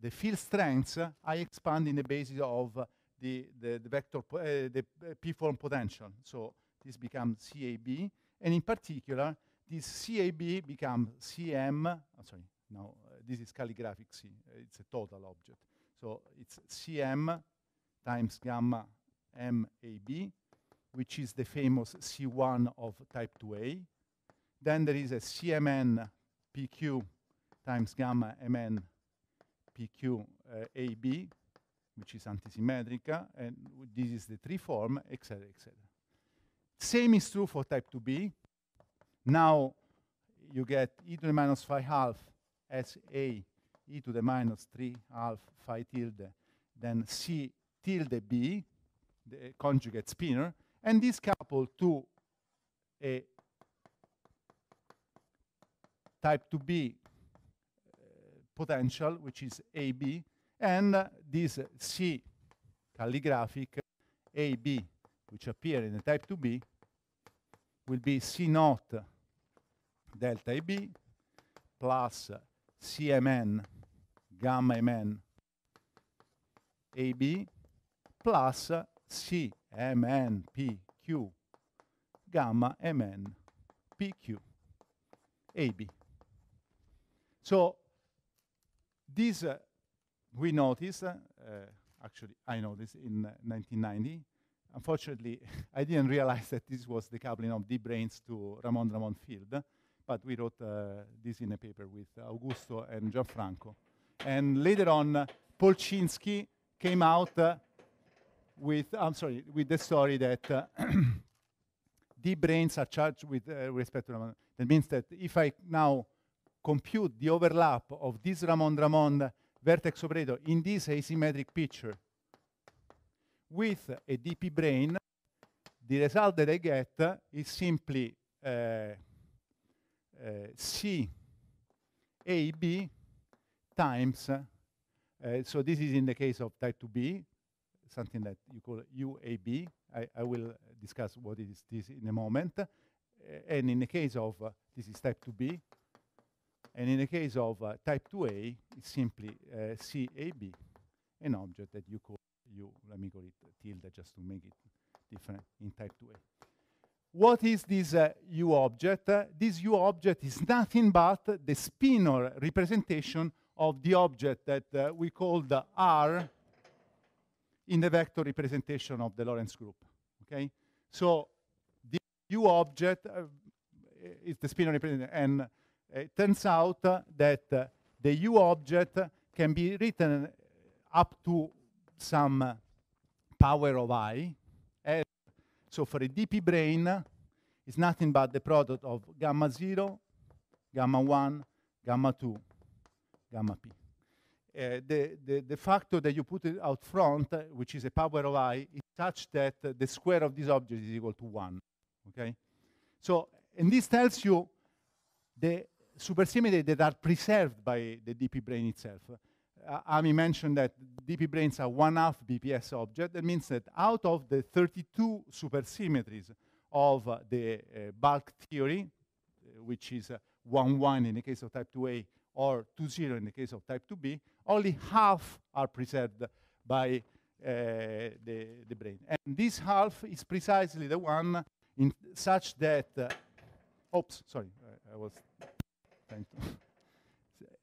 the field strength, I expand in the basis of the, the, the vector, eh, the eh, p-form potential. So this becomes CAB, and in particular, this CAB becomes CM, oh, sorry, now this is calligraphic C, it's a total object. So it's CM times gamma MAB, which is the famous C1 of type 2A. Then there is a CMN PQ times gamma MN Eh, AB, which is antisymmetric, and this is the tree form, etc., etc. Same is true for type 2b. Now you get e to the minus 5 half as a e to the minus 3 half phi tilde, then c tilde b, the conjugate spinner, and this coupled to a type 2b potential, which is AB, and uh, this C calligraphic AB, which appear in the type 2B, will be C naught delta AB plus CMN gamma MN AB plus CMNPQ gamma MN PQ AB. So this, uh, we noticed, uh, uh, actually, I noticed in 1990. Unfortunately, I didn't realize that this was the coupling of deep brains to Ramon Ramon field, but we wrote this in a paper with Augusto and Gianfranco. And later on, Polchinski came out with, I'm sorry, with the story that deep brains are charged with uh, respect to That means that if I now compute the overlap of this Ramond-Ramond vertex operator in this asymmetric picture with a DP brain, the result that I get is simply uh, uh, times, uh, so this is in the case of type 2B, something that you call UAB. I, I will discuss what is this in a moment. Uh, and in the case of, uh, this is type 2B, and in the case of uh, type 2A, it's simply uh, CAB, an object that you call, you, let me call it tilde just to make it different in type 2A. What is this uh, U object? Uh, this U object is nothing but the spinor representation of the object that uh, we called R in the vector representation of the Lorentz group, okay? So the U object uh, is the spinor representation, and it turns out that the U object can be written up to some power of i. So for a DP brain, it's nothing but the product of gamma 0, gamma 1, gamma 2, gamma p. Uh, the, the, the, factor that you put out front, uh, which is a power of i, is such that uh, the square of this object is equal to 1. Okay? So, and this tells you the supersymmetry that are preserved by the DP brain itself. Uh, Ami mentioned that DP brains are one half BPS object. That means that out of the 32 supersymmetries of uh, the uh, bulk theory, uh, which is 1-1 uh, in the case of type 2A or 2-0 in the case of type 2B, only half are preserved by the, the brain. And this half is precisely the one in such that, oops, sorry, I, I was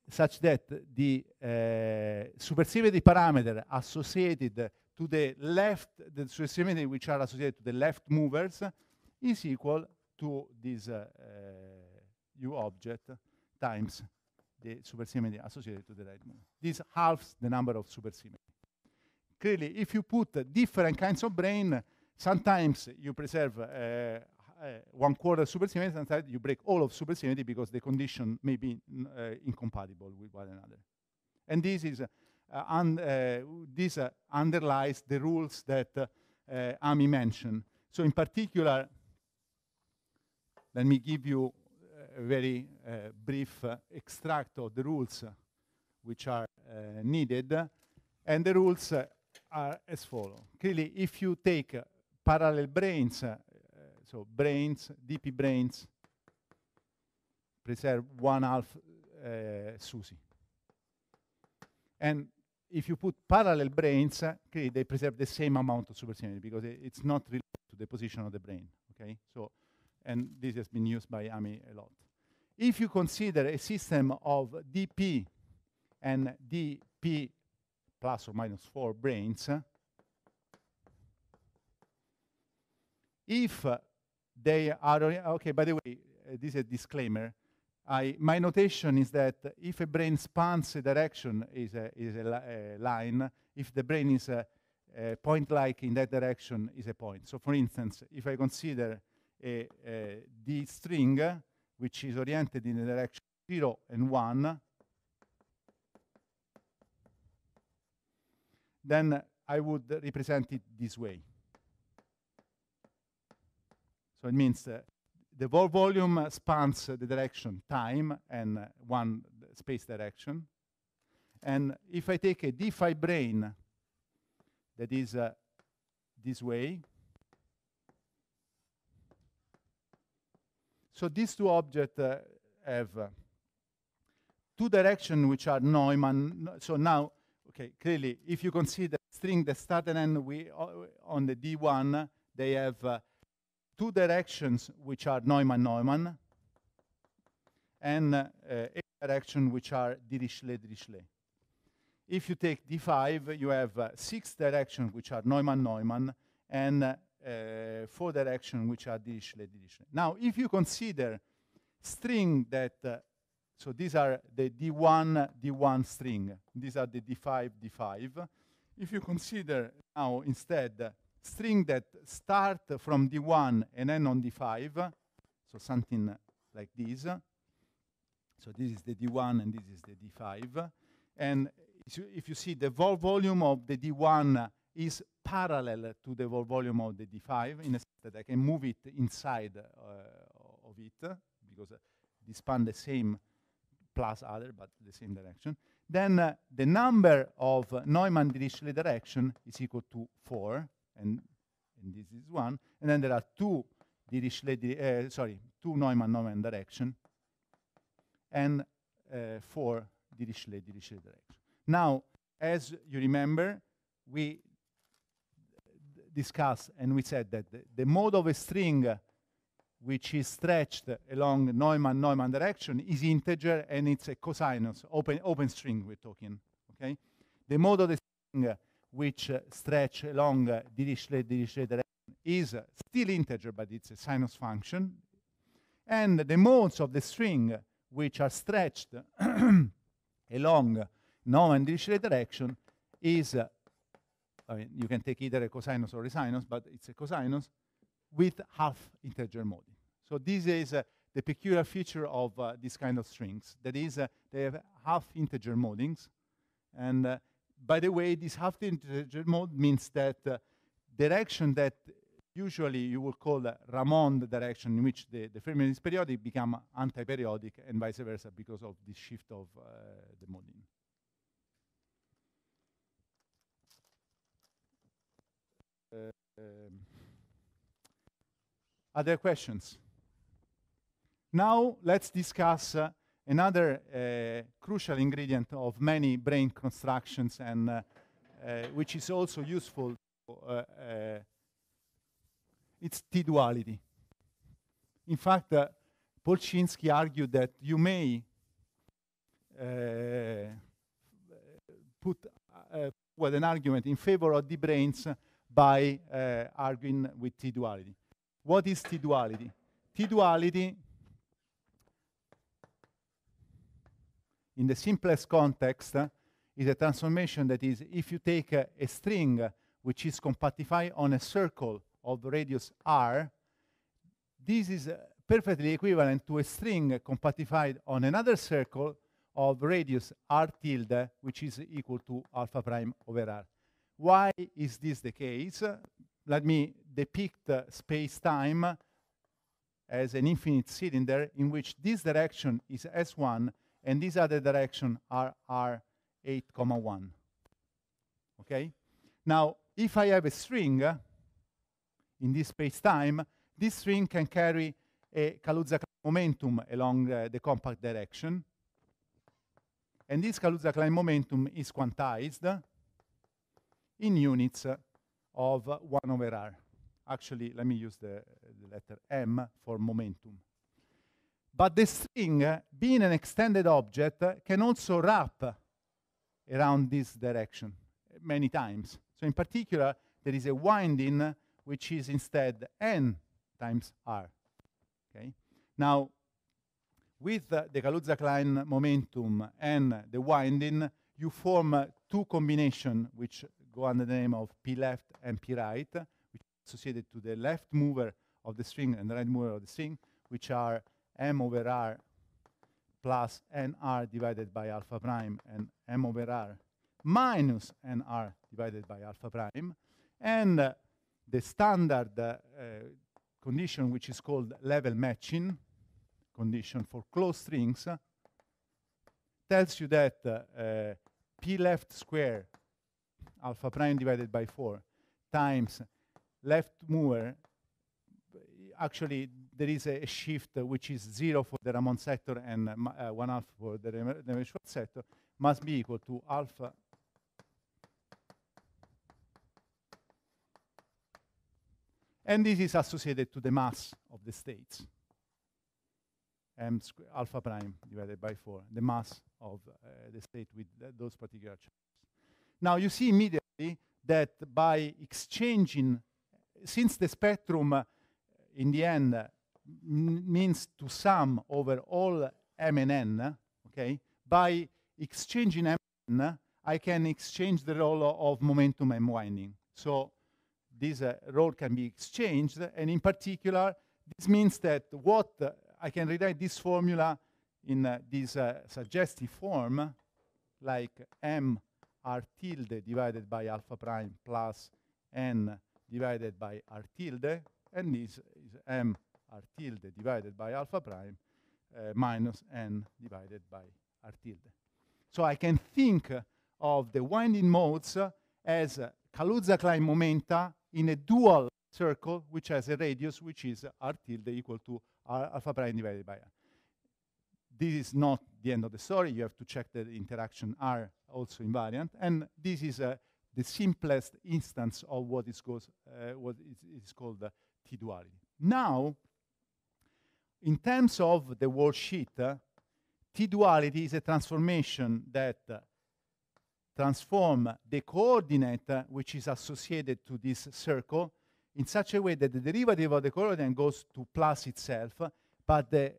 such that the uh, eh, supersymmetry parameter associated to the left, the supersymmetry which are associated to the left movers is equal to this uh, uh, U object times the supersymmetry associated to the right mover. This halves the number of supersymmetry. Clearly, if you put different kinds of brain, sometimes you preserve eh, Eh, one quarter super symmetry, and you break all of super symmetry because the condition may be eh, incompatible with one another. And this is and eh, this underlies the rules that Ami mentioned. So in particular, let me give you a very uh, brief uh, extract of the rules uh, which are needed. And the rules are as follows. Clearly, if you take parallel brains, so brains, DP brains, preserve one half uh, eh, SUSY. And if you put parallel brains, uh, eh, okay, they preserve the same amount of supersymmetry because it, it's not related to the position of the brain. Okay, so and this has been used by AMI a lot. If you consider a system of DP and DP plus or minus four brains, uh, if they are okay. By the way, uh, this is a disclaimer. I, my notation is that if a brain spans a direction is a, is a, li a line, if the brain is a, a, point like in that direction is a point. So for instance, if I consider a, a D string, which is oriented in the direction 0 and 1, then I would represent it this way. So it means uh, the volume spans the direction time and one space direction. And if I take a d phi brain that is uh, this way, So these two objects uh, have uh, two directions which are Neumann. So now, okay, clearly, if you consider string that start and end we, uh, on the D1, they have uh, two directions which are Neumann-Neumann and uh, direction which are Dirichlet-Dirichlet. If you take D5, you have uh, six directions which are Neumann-Neumann and uh, four directions which are Dirichlet-Dirichlet. Now, if you consider string that, uh, so these are the D1, D1 string. These are the D5, D5. If you consider now instead string that start from D1 and end on D5, so something like this. So this is the D1 and this is the D5. And if you see the vol volume of the D1 is parallel to the vol volume of the D5 in a sense that I can move it inside uh, of it because uh, they span the same plus other but the same direction. Then uh, the number of Neumann Dirichlet direction is equal to 4 and, and this is one. And then there are two Dirichlet, uh, sorry, two Neumann-Neumann direction and uh, four Dirichlet-Dirichlet direction. Now, as you remember, we discussed and we said that the, the mode of a string which is stretched along Neumann-Neumann direction is integer and it's a cosinus, open, open string we're talking, okay? The mode of the string which uh, stretch along Dirichlet uh, Dirichlet direction is uh, still integer, but it's a sinus function. And the modes of the string which are stretched along Naumann Dirichlet direction is, I mean, you can take either a cosinus or a sinus, but it's a cosinus with half integer mode. So this is uh, the peculiar feature of uh, this kind of strings. That is, uh, they have half integer modings, and by the way, this half integer mode means that uh, direction that usually you will call the Ramond direction in which the, the fermion is periodic become anti-periodic and vice versa because of this shift of uh, the modine. Uh, um, other questions? Now let's discuss uh, another uh, crucial ingredient of many brain constructions and uh, uh, which is also useful it's t-duality. In fact, uh, Polchinski argued that you may uh, put uh, well, an argument in favor of the brains by uh, arguing with T-duality. What is T-duality? T-duality in the simplest context, uh, is a transformation that is if you take uh, a string which is compactified on a circle of radius r, this is eh, perfectly equivalent to a string compactified on another circle of radius r tilde, which is equal to alpha prime over r. Why is this the case? Let me depict uh, space-time as an infinite cylinder in which this direction is S1 and these are the direction are R8, comma 1. Okay? Now, if I have a string uh, in this space-time, this string can carry a Kaluza klein momentum along uh, the compact direction. And this Kaluza-Klein momentum is quantized in units of 1 over r. Actually, let me use the, the letter m for momentum. But the string, eh, being an extended object, eh, can also wrap around this direction many times. So in particular, there is a winding eh, which is instead n times r. Okay? Now, with uh, the Kaluza-Klein momentum and the winding, you form uh, two combinations which go under the name of p left and p right, which are associated to the left mover of the string and the right mover of the string, which are m over r plus nr divided by alpha prime and m over r minus nr divided by alpha prime. And uh, the standard uh, condition, which is called level matching condition for closed strings, tells you that uh, p left square alpha prime divided by 4 times left mover actually there is a, a shift uh, which is zero for the Ramon sector and uh, uh one half for the Ramon sector must be equal to alpha and this is associated to the mass of the states m alpha prime divided by 4 the mass of uh, the state with th those particular charges now you see immediately that by exchanging since the spectrum uh, in the end uh, means to sum over all m and n, okay, by exchanging m and n, I can exchange the role of momentum and winding. So this uh, role can be exchanged, and in particular, this means that what uh, I can rewrite this formula in uh, this uh, suggestive form, like m r tilde divided by alpha prime plus n divided by r tilde, and this is m r tilde divided by alpha prime uh, minus n divided by r tilde. So I can think uh, of the winding modes uh, as Kaluza-Klein momenta in a dual circle which has a radius which is r tilde equal to r alpha prime divided by r. This is not the end of the story. You have to check that interaction r also invariant. And this is eh, the simplest instance of what is, goes, eh, what is, is called T-duality. Now, in terms of the worksheet, uh, T-duality is a transformation that uh, transform the coordinate uh, which is associated to this circle in such a way that the derivative of the coordinate goes to plus itself, but the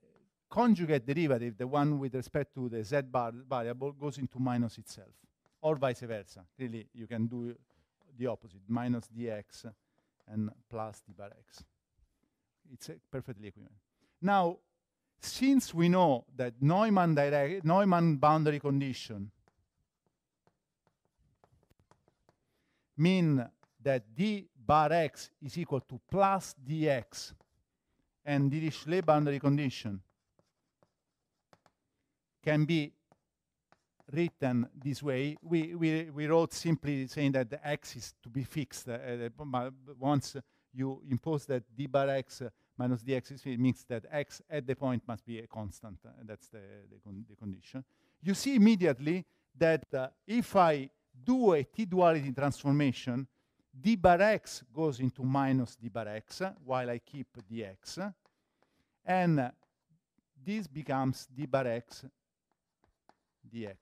conjugate derivative, the one with respect to the z bar variable, goes into minus itself, or vice versa. Really, you can do the opposite, minus dx and plus d bar x. It's uh, perfectly equivalent. Now, since we know that Neumann, direct, Neumann boundary condition mean that d bar x is equal to plus dx and Dirichlet boundary condition can be written this way. We, we, we wrote simply saying that the x is to be fixed. Uh, uh once you impose that d bar x uh, minus dx means that x at the point must be a constant. Uh, that's the, the, con the, condition. You see immediately that uh, if I do a t-duality transformation, d bar x goes into minus d bar x uh, while I keep dx. Uh, and uh, this becomes d bar x dx.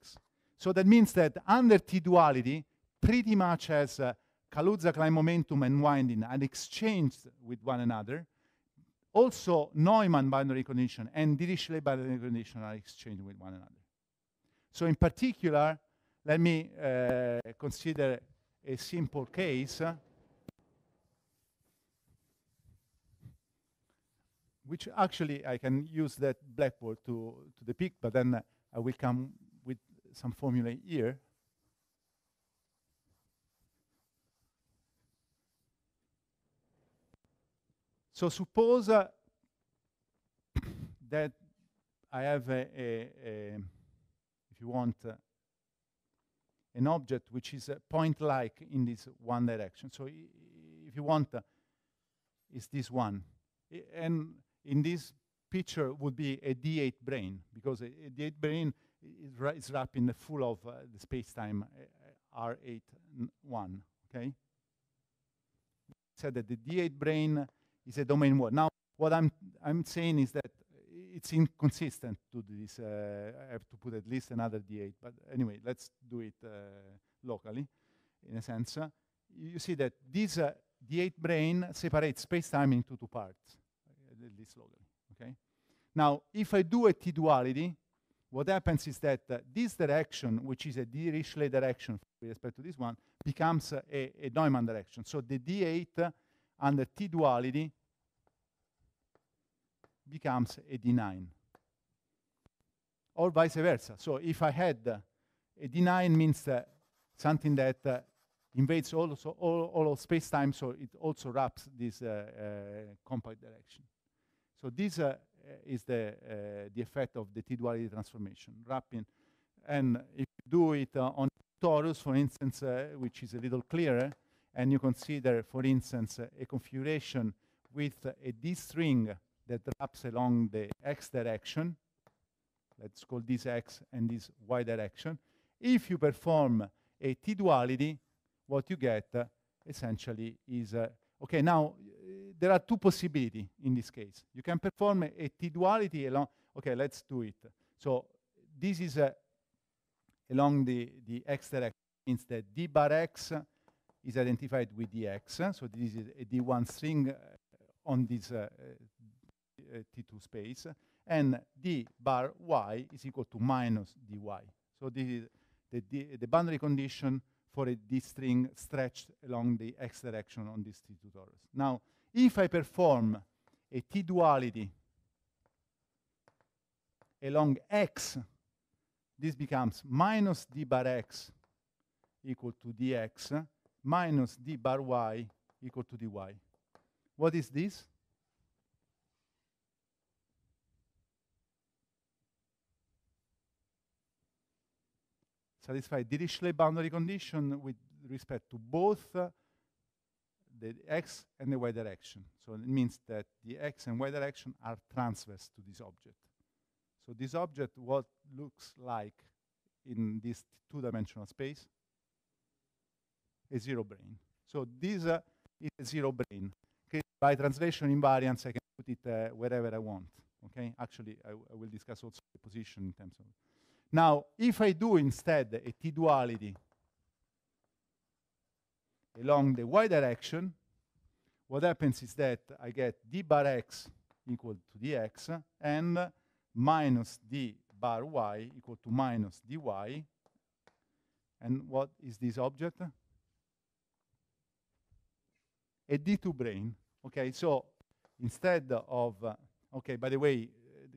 So that means that under t-duality, pretty much as uh, Kaluza, Klein momentum, and winding are exchanged with one another, also, Neumann boundary condition and Dirichlet boundary condition are exchanged with one another. So in particular, let me uh, consider a simple case uh, which actually I can use that blackboard to, to depict, but then uh, I will come with some formulae here. So suppose uh, that I have a, a, a if you want, uh, an object which is uh, point-like in this one direction. So if you want, uh, it's this one. I, and in this picture would be a D8 brain, because a, a D8 brain is, ra is wrapped in the full of uh, the space-time uh, R8 1, okay? Said that the D8 brain is a domain word. Now, what I'm, I'm saying is that it's inconsistent to this. Uh, I have to put at least another D8. But anyway, let's do it uh, locally, in a sense. Uh, you see that this uh, D8 brain separates space-time into two parts, at least locally. Okay. Now, if I do a T-duality, what happens is that uh, this direction, which is a Dirichlet direction with respect to this one, becomes a, a Neumann direction. So the D8 under T-duality becomes a D9. Or vice versa. So if I had a D9 means uh, something that uh, invades all, all, all of space-time, so it also wraps this uh, uh, compact direction. So this uh, is the, the effect of the T-duality transformation, wrapping. And if you do it on torus, for instance, which is a little clearer, and you consider, for instance, a configuration with a D string that wraps along the x direction, let's call this x and this y direction, if you perform a t-duality, what you get uh, essentially is, uh, okay, now uh, there are two possibilities in this case. You can perform a, a t-duality along, okay, let's do it. So this is uh, along the, the x direction, means that d bar x is identified with d x, So this is a D1 string uh, on this uh, uh, T2 space. And D bar Y is equal to minus DY. So this is the, D, the boundary condition for a D string stretched along the X direction on this T2 torus. Now, if I perform a T duality along X, this becomes minus D bar X equal to DX minus d bar y equal to dy. What is this? Satisfy Dirichlet boundary condition with respect to both uh, the x and the y direction. So it means that the x and y direction are transverse to this object. So this object, what looks like in this two-dimensional space, a zero brain. So this uh, is a zero brain. by translation invariance, I can put it uh, wherever I want. Okay, actually, I, I will discuss also the position in terms of. Now, if I do instead a t-duality along the y direction, what happens is that I get d bar x equal to dx and minus d bar y equal to minus dy. And what is this object? a D2 brain. Okay, so instead of, uh, okay, by the way,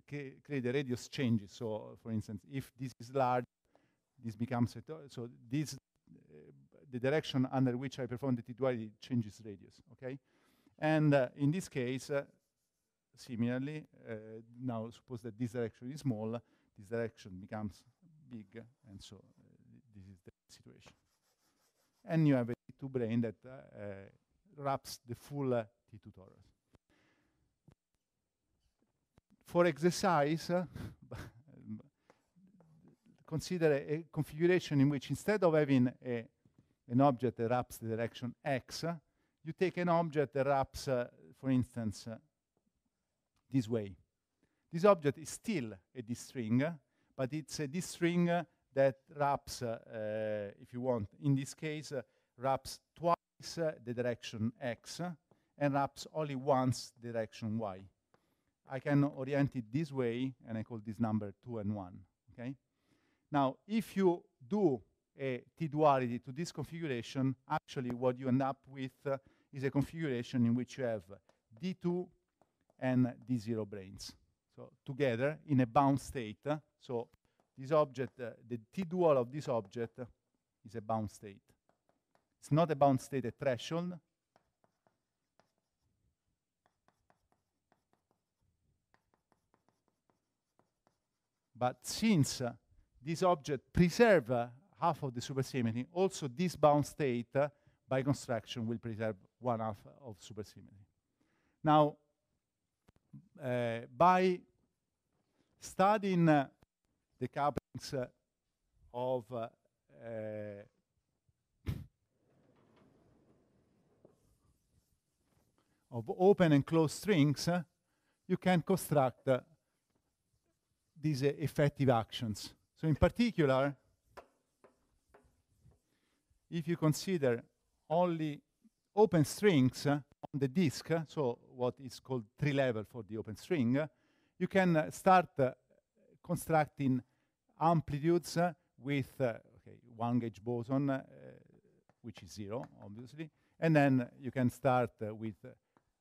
create the radius changes. So for instance, if this is large, this becomes, a so this, uh, the direction under which I perform the T2I changes radius, okay? And uh, in this case, uh, similarly, uh, now suppose that this direction is small, this direction becomes big, and so uh, this is the situation. And you have a D T2 brain that wraps the full uh, T tutorial. For exercise, eh, consider a, a, configuration in which instead of having a, an object that wraps the direction x, eh, you take an object that wraps, uh, for instance, uh, this way. This object is still a D string, but it's a D string that wraps, uh, if you want, in this case, wraps twice takes the direction x and wraps only once the direction y. I can orient it this way, and I call this number 2 and 1, okay? Now, if you do a t-duality to this configuration, actually what you end up with uh, is a configuration in which you have d2 and d0 brains. So together in a bound state, uh, so this object, uh, the t-dual of this object uh, is a bound state. It's not a state at threshold. But since uh, this object preserves uh, half of the supersymmetry, also this bound state uh, by construction will preserve one half of supersymmetry. Now, uh, by studying uh, the couplings uh, of of open and closed strings, uh, you can construct uh, eh, these uh, effective actions. So in particular, if you consider only open strings on the disk, so what is called tree level for the open string, you can start constructing amplitudes with okay, one gauge boson, which is zero, obviously, and then you can start with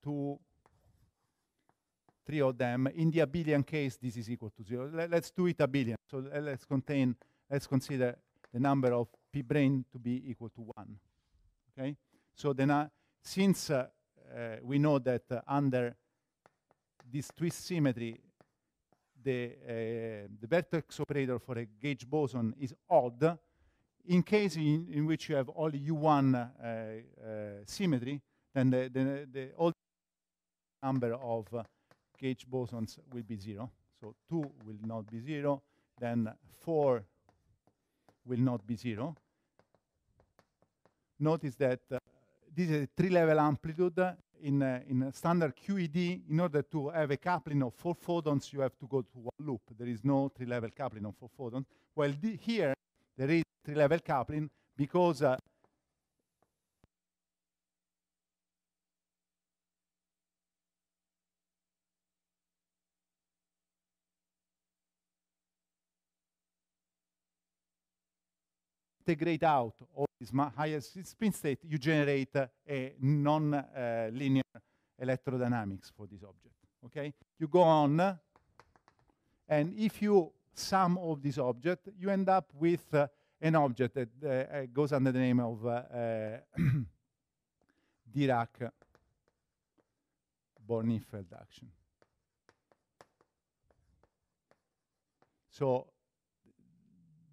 to three of them. In the abelian case, this is equal to zero. Let, us do it abelian. So let's contain, let's consider the number of p brain to be equal to one. Okay. So then, uh, since uh, uh, we know that uh, under this twist symmetry, the uh, the vertex operator for a gauge boson is odd. In case in, in which you have only U1 uh, symmetry, then the, the, the, all number of uh, gauge bosons will be zero. So two will not be zero, then four will not be zero. Notice that uh, this is a three-level amplitude. Uh, in, uh, in standard QED, in order to have a coupling of four photons, you have to go to one loop. There is no three-level coupling of four photons. Well, here, there is three-level coupling because uh, integrate out all these highest spin state, you generate a non-linear eh, electrodynamics for this object, okay? You go on, and if you sum all these objects, you end up with eh, an object that eh, goes under the name of Dirac born action. So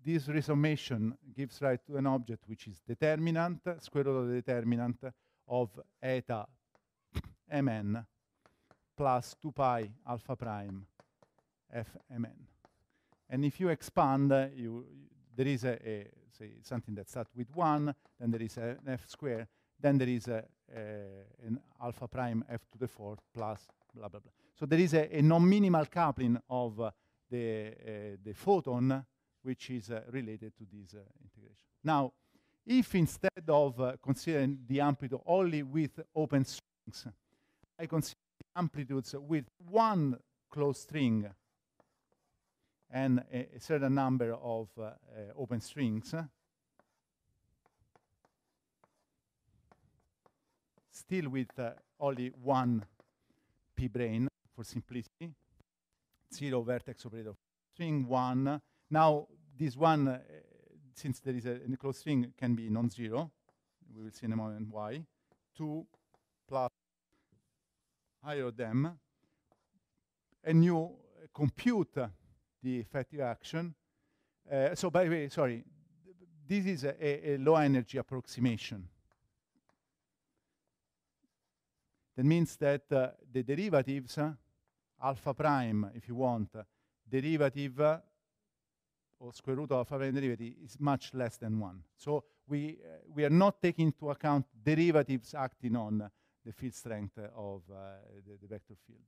this resummation gives rise to an object which is determinant, square root of the determinant of eta mn plus 2 pi alpha prime f mn, And if you expand, uh, you, there is a, a, say something that starts with 1, then there is an f square, then there is a, a, an alpha prime f to the fourth plus blah, blah, blah. So there is a, a non-minimal coupling of uh, the, uh, the photon which is uh, related to this uh, integration. Now, if instead of uh, considering the amplitude only with open strings, I consider amplitudes with one closed string and a, a certain number of uh, uh, open strings, still with uh, only one p-brain for simplicity, zero vertex operator string, one now, this one, uh, since there is a, a closed string, can be non-zero. We will see in a moment why. 2 plus higher them. And you uh, compute uh, the effective action. Uh, so by the way, sorry, this is a, a low energy approximation. That means that uh, the derivatives, uh, alpha prime, if you want, uh, derivative or square root of alpha derivative is much less than 1. So we, uh, we are not taking into account derivatives acting on the field strength of uh, the, the, vector field.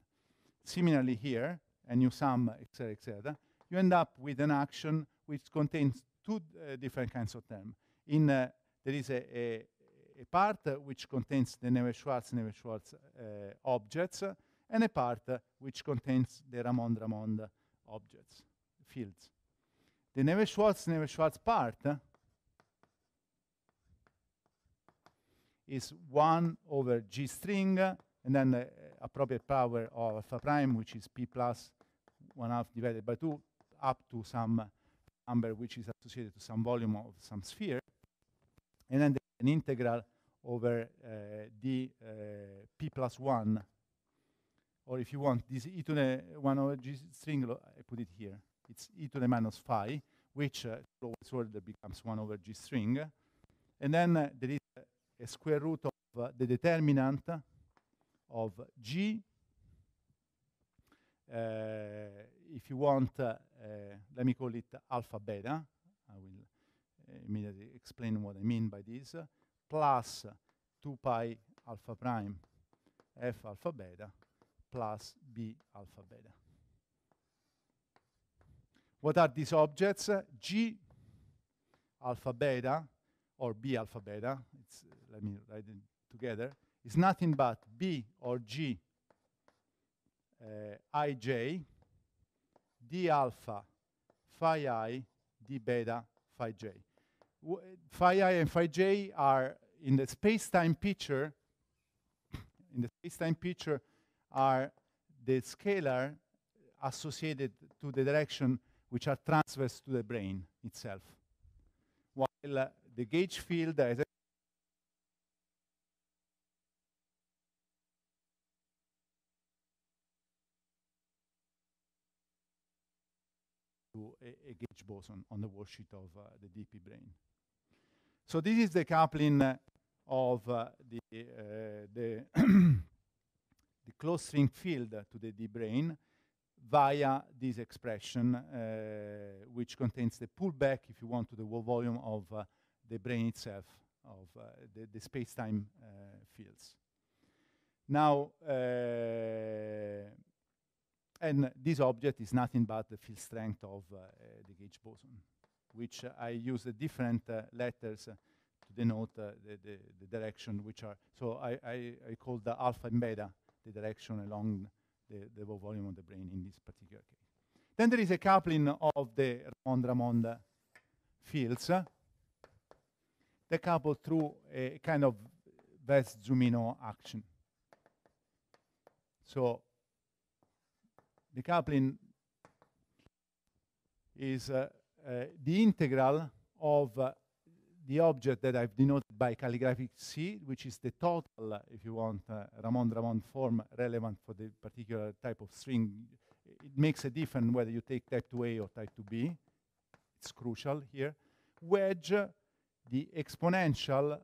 Similarly here, and you sum, etc., etc., you end up with an action which contains two uh, different kinds of terms. In, uh, there is a, a, a part which contains the Neve-Schwarz, Neve-Schwarz objects, and a part which contains the Ramond-Ramond objects, fields the Never Schwartz Never Schwarz part eh? is 1 over G string and then the eh, appropriate power of alpha prime, which is P plus 1 half divided by 2 up to some number which is associated to some volume of some sphere. And then an integral over uh, d uh, p plus 1. Or if you want, this e to the 1 over g string, I put it here. It's e to the minus phi, which uh, lowest order becomes 1 over g string. And then uh, there is a square root of uh, the determinant of g. Uh, if you want, uh, uh, let me call it alpha beta. I will immediately explain what I mean by this. Plus 2 pi alpha prime f alpha beta plus b alpha beta. What are these objects? G alpha beta, or B alpha beta, it's, uh, let me write it together, is nothing but B or G uh, ij d alpha phi i d beta phi j. W phi i and phi j are in the space-time picture, in the space-time picture are the scalar associated to the direction which are transverse to the brain itself. While uh, the gauge field, is a, a, gauge boson on the worksheet of uh, the DP brain. So this is the coupling uh, of uh, the, uh, the, the closed string field to the D brain via this expression, uh, which contains the pullback, if you want, to the volume of uh, the brain itself, of uh, the, the space-time uh, fields. Now, uh, and this object is nothing but the field strength of uh, the gauge boson, which I use the different letters to denote the, the, the, direction which are, so I, I, I call the alpha and beta, the direction along the, the volume of the brain in this particular case. Then there is a coupling of the Ramond-Ramond fields uh, that couple through a kind of Vest action. So the coupling is uh, uh, the integral of uh, the object that I've denoted by calligraphic C, which is the total, if you want, uh, Ramond-Ramond form relevant for the particular type of string. It makes a difference whether you take type 2A or type 2B. It's crucial here. Wedge, the exponential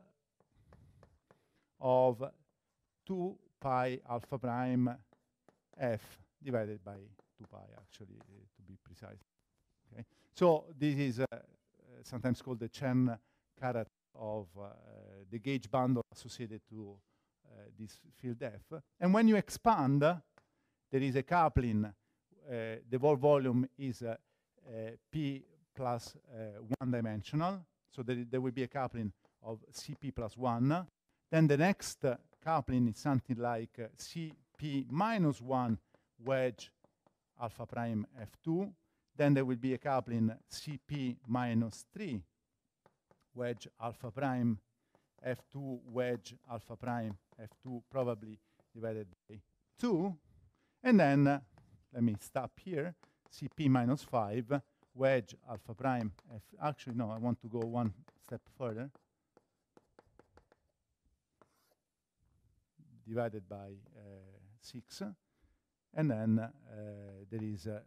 of 2 pi alpha prime f divided by 2 pi, actually, uh, to be precise. Okay, So this is uh, sometimes called the Chen of uh, the gauge bundle associated to uh, this field F. And when you expand, there is a coupling. Uh, the whole volume is P plus one dimensional. So there, there will be a coupling of CP plus one. Then the next coupling is something like uh, CP minus 1 wedge alpha prime F2. Then there will be a coupling CP minus 3 wedge alpha prime f2 wedge alpha prime f2 probably divided by 2. And then uh, let me stop here, cp minus 5 wedge alpha prime f. Actually, no, I want to go one step further. Divided by uh, 6. And then uh, there is uh,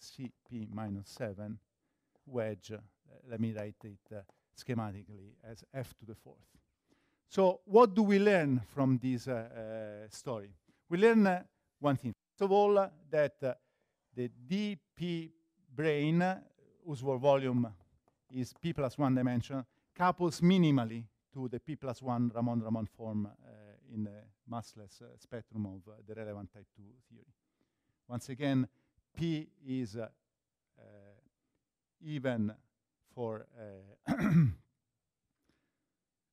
cp minus 7 wedge. Uh, let me write it uh, schematically as f to the fourth. So what do we learn from this uh, uh story? We learn uh, one thing. First of all, that uh, the DP brain, whose volume is p plus one dimension, couples minimally to the p plus one Ramon-Ramon form uh, in the massless uh, spectrum of uh, the relevant type 2 theory. Once again, p is even for eh,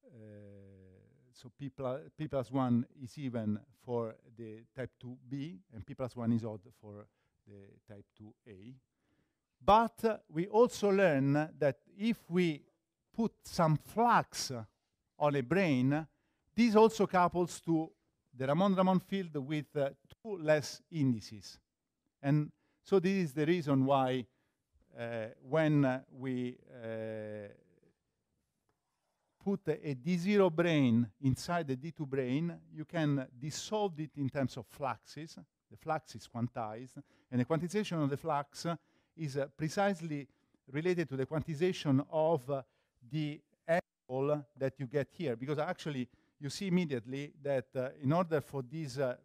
eh, so P plus, P plus 1 is even for the type 2b, and P plus 1 is odd for the type 2a. But uh, we also learn that if we put some flux on a brain, this also couples to the Ramon-Ramon field with uh, two less indices. And so this is the reason why uh, when uh, we uh, put a D0 brain inside the D2 brain, you can dissolve it in terms of fluxes. The flux is quantized, and the quantization of the flux is precisely related to the quantization of uh, the angle that you get here. Because actually, you see immediately that uh, in order for this uh,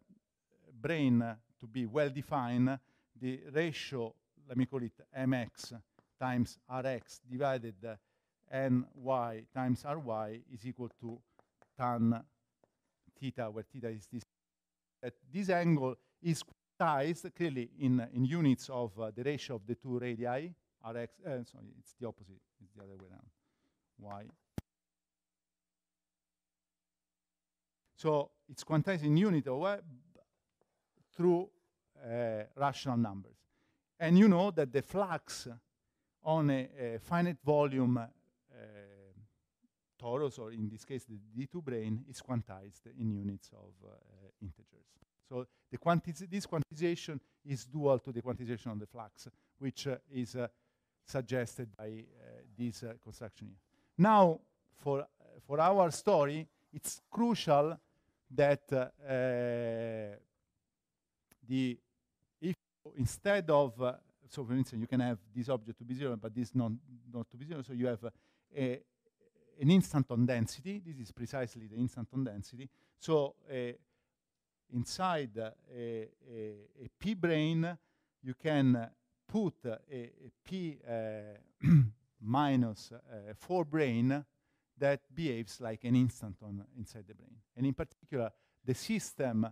brain to be well defined, the ratio let me call it mx times rx divided ny times ry is equal to tan theta, where theta is this. At this angle is quantized clearly in, in units of uh, the ratio of the two radii, rx, uh, sorry, it's the opposite, it's the other way around, y. So it's quantized in unit of uh, through uh, rational numbers. And you know that the flux on a, a finite volume uh, torus, or in this case the D2 brain, is quantized in units of uh, integers. So the this quantization is dual to the quantization on the flux, which uh, is uh, suggested by uh, this uh, construction here. Now, for, for our story, it's crucial that the instead of, uh, so for instance, you can have this object to be zero, but this not not to be zero, so you have uh, a, an instant on density. This is precisely the instant on density. So uh, inside uh, a p brain, you can uh, put a, a p minus four brain that behaves like an instant on inside the brain. And in particular, the system uh,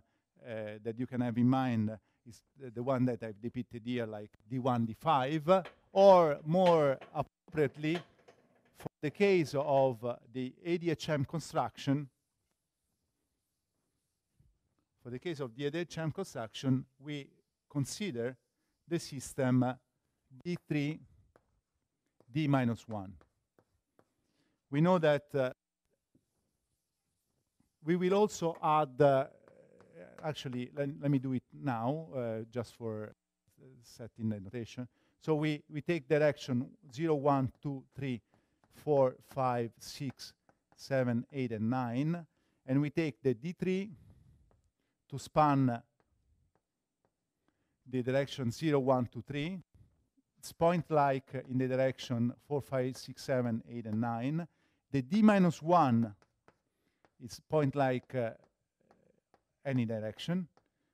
that you can have in mind is the one that I've depicted here, like D1, D5, or more appropriately, for the case of uh, the ADHM construction, for the case of the ADHM construction, we consider the system uh, D3, D minus 1. We know that uh, we will also add uh, actually, let, let, me do it now, uh, just for uh, setting the notation. So we, we take direction 0, 1, 2, 3, 4, 5, 6, 7, 8, and 9. And we take the D3 to span the direction 0, 1, 2, 3. It's point like in the direction 4, 5, 6, 7, 8, and 9. The D minus 1 is point like uh, any direction.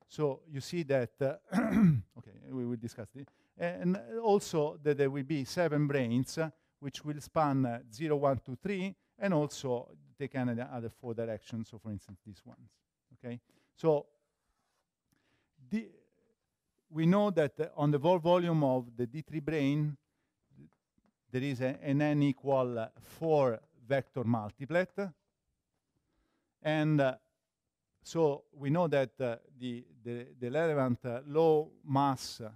So you see that, uh, okay, we will discuss this. And also that there will be seven brains, uh, which will span uh, 0, 1, 2, 3, and also take another other four directions. So for instance, these ones, okay? So the, we know that uh, on the volume of the D3 brain, there is a, an n equal uh, 4 vector multiplet. And uh, so we know that uh, the, the, the, relevant uh, low mass, uh,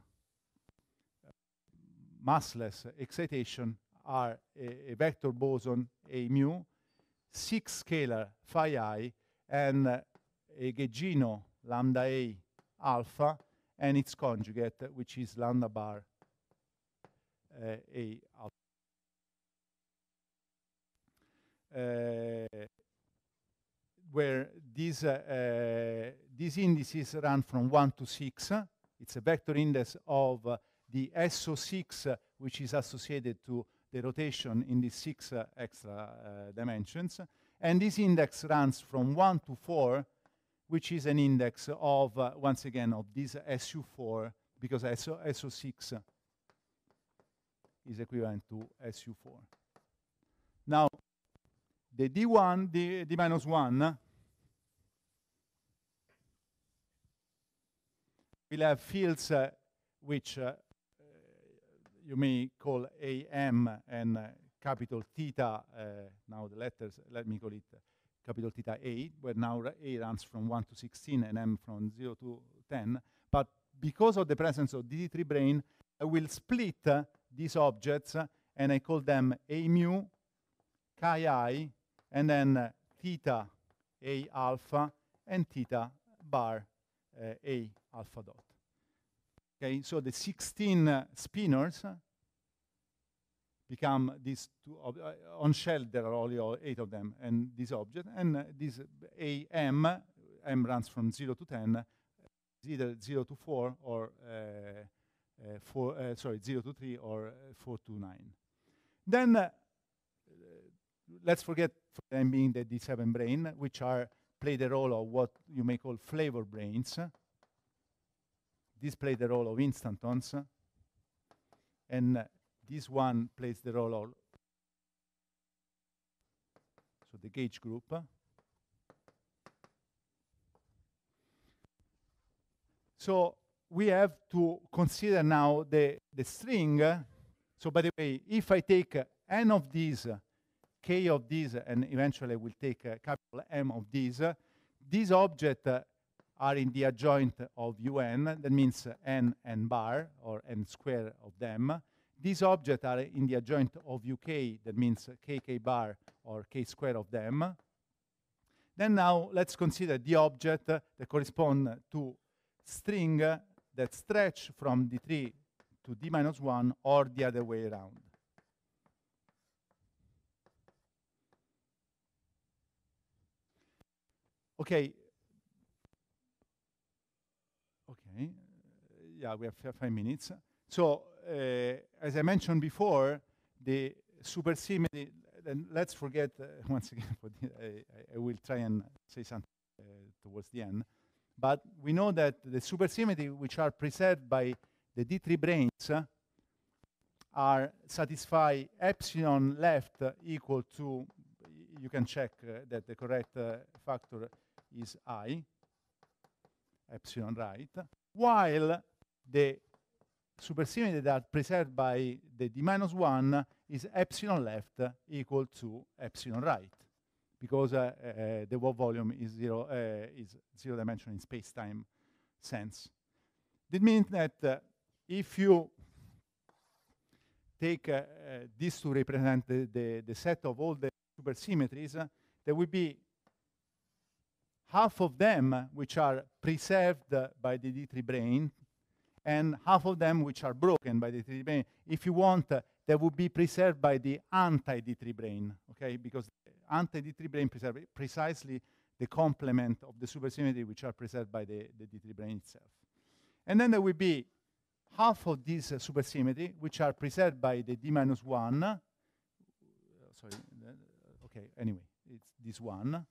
massless excitation are a, a, vector boson, A mu, six scalar phi i, and uh, a Gugino lambda A alpha, and its conjugate, which is lambda bar uh, A alpha. Uh, where these, uh, uh, these indices run from 1 to 6. It's a vector index of uh, the SO6, which is associated to the rotation in these six extra dimensions. And this index runs from 1 to 4, which is an index of, uh, once again, of this SU4, because SO, SO6 is equivalent to SU4. Now, the d1, d, d minus 1, we'll have fields uh, which uh, you may call AM and uh, capital theta, uh, now the letters, let me call it uh, capital theta A, where now A runs from 1 to 16 and M from 0 to 10. But because of the presence of DD3 brain, I will split uh, these objects and I call them A mu, chi i, and then eh, theta A alpha and theta bar eh, A alpha dot. Okay, so the 16 eh, spinners become these two, on shell there are only eight of them, and this object, and this AM, M runs from 0 to 10, either 0 to 4 or uh, uh, four, uh, sorry, 0 to 3 or 4 to 9. Then let's forget for them being the D7 brain, which are play the role of what you may call flavor brains. These play the role of instantons. And uh, this one plays the role of so the gauge group. So we have to consider now the, the string. So by the way, if I take uh, n of these k of these, and eventually we'll take uh, capital M of these. These objects uh, are in the adjoint of un, that means uh, n n bar, or n square of them. These objects are in the adjoint of uk, that means kk bar, or k square of them. Then now let's consider the object that correspond to string that stretch from d3 to d minus 1 or the other way around. Okay. Okay. Yeah, we have five minutes. So, uh, as I mentioned before, the super simile, and let's forget uh, once again, I, I, will try and say something uh, towards the end. But we know that the supersymmetry, which are preserved by the D3 brains, are satisfy epsilon left equal to, you can check uh, that the correct uh, factor is i, epsilon right, while the supersymmetry that preserved by the d minus 1 is epsilon left equal to epsilon right because uh, uh, the wall volume is zero uh, is zero dimension in space-time sense. That means that uh, if you take uh, uh, this to represent the, the, the, set of all the supersymmetries, there will be half of them which are preserved by the D3 brain and half of them which are broken by the D3 brain. If you want, uh, they would be preserved by the anti-D3 brain, okay? Because anti-D3 brain preserves precisely the complement of the supersymmetry which are preserved by the, the D3 brain itself. And then there will be half of these uh, supersymmetry which are preserved by the D minus 1. sorry, uh, okay, anyway, it's this one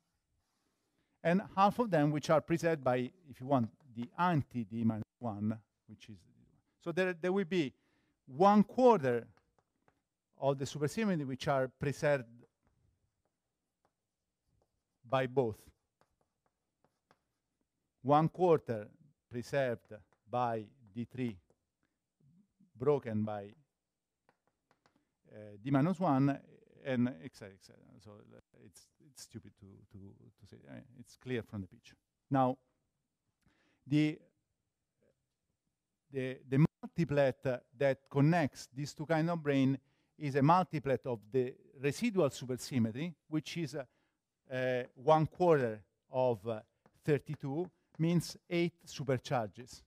and half of them which are preset by, if you want, the anti-d minus 1, which is. So there, there will be one quarter of the supersymmetry which are preserved by both. One quarter preserved by D3 broken by uh, D minus 1 and etc. etc. So uh, it's it's stupid to to to say. Uh, it's clear from the picture. Now, the the the multiplet that connects these two kind of brain is a multiplet of the residual supersymmetry, which is uh, uh, one quarter of uh, 32, means eight supercharges.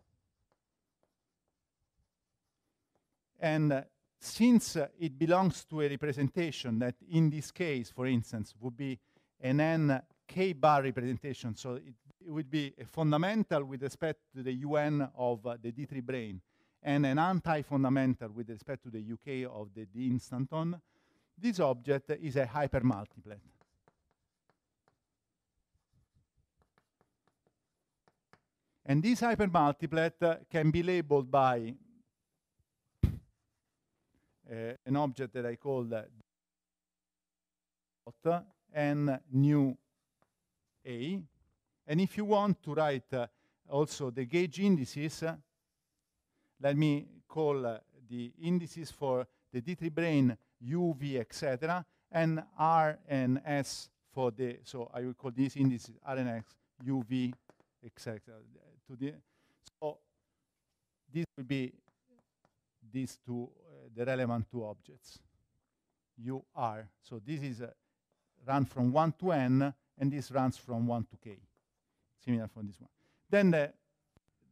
And uh, since uh, it belongs to a representation that in this case, for instance, would be an n k bar representation, so it, it would be a fundamental with respect to the UN of uh, the D3 brain and an anti-fundamental with respect to the UK of the D instanton, this object is a hypermultiplet. And this hypermultiplet uh, can be labeled by Eh, an object that I call dot and new a. And if you want to write eh, also the gauge indices, eh, let me call the indices for the D3 brain U, V, etc., and R and S for the, so I will call these indices R and X, U, V, etc. To the, so this will be these two the relevant two objects, u r. So this is a uh, run from 1 to n, and this runs from 1 to k, similar for this one. Then the,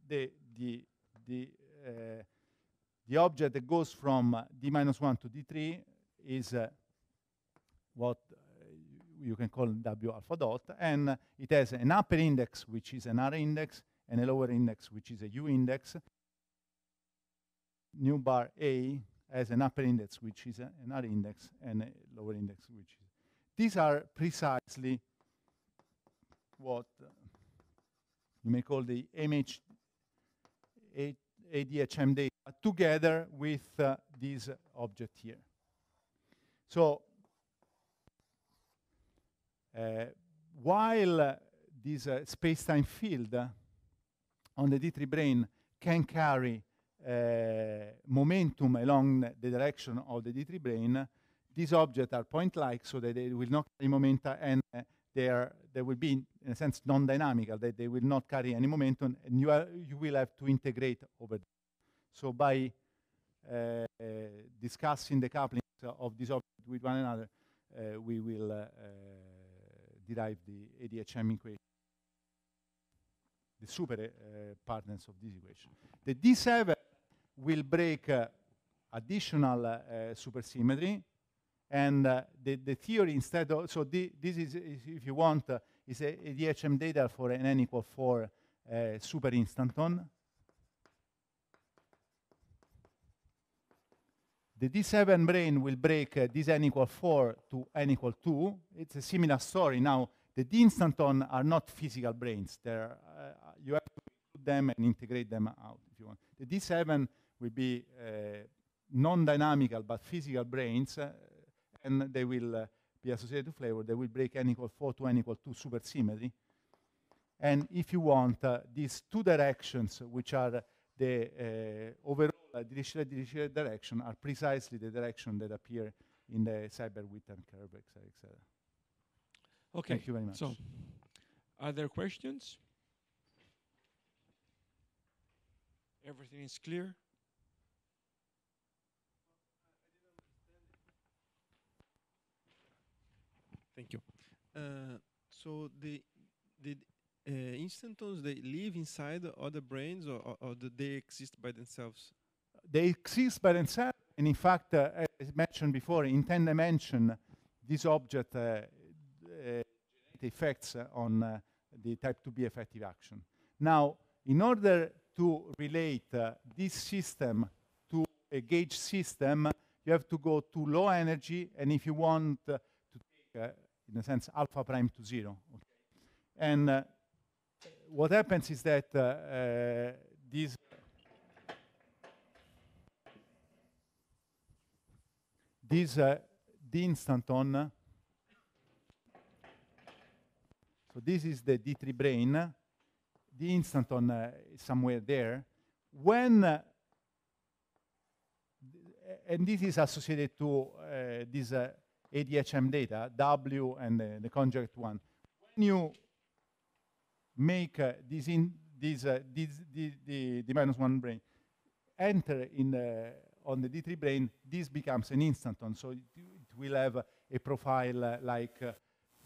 the, the, the, uh, the object that goes from uh, d minus 1 to d3 is uh, what uh, you can call w alpha dot, and it has an upper index, which is an r index, and a lower index, which is a u index. New bar A has an upper index, which is a, another index, and a lower index, which is. These are precisely what uh, you may call the MH, ADHM data together with uh, this object here. So uh, while uh, this uh, space-time field uh, on the D3 brain can carry Eh, momentum along the direction of the D3 brain, these objects are point-like so that they will not carry momenta and uh, they, are, they will be, in a sense, non-dynamical, that they will not carry any momentum, and you, are, you will have to integrate over them. So by uh, uh, discussing the couplings of these objects with one another, we will derive the ADHM equation, the super partners of this equation. The D7 will break uh, additional uh, supersymmetry. And uh, the, the theory instead, of, so the, this is, if you want, is a, a DHM data for an n equal 4 super instanton. The D7 brain will break uh, this n equal 4 to n equal 2. It's a similar story. Now, the D instanton are not physical brains. They're, uh, you have to put them and integrate them out if you want. The D7 will be eh, non-dynamical but physical brains, eh, and they will eh, be associated to flavor. They will break n equal 4 to n equal 2 supersymmetry. And if you want, these two directions, which are the overall Dirichlet Dirichlet direction, are precisely the direction that appear in the cyber Witten curve, etc. et Okay. Thank you very much. So, are there questions? Everything is clear? Thank you. Uh, so the the uh, instantons they live inside other brains, or, or, or do they exist by themselves? They exist by themselves, and in fact, uh, as mentioned before, in ten dimension, this object uh, uh effects on uh, the type 2B effective action. Now, in order to relate uh, this system to a gauge system, you have to go to low energy, and if you want to take in a sense, alpha prime to zero. Okay. And uh, what happens is that uh, uh, these these uh, d instanton uh, so this is the D3 brain, uh, the instanton on uh, somewhere there. When uh, and this is associated to uh, this ADHM data, W and the, the conjugate one. When you make uh, this in this, uh, this the, the, the minus one brain enter in on the D3 brain, this becomes an instanton. So it, it will have a profile uh, like uh,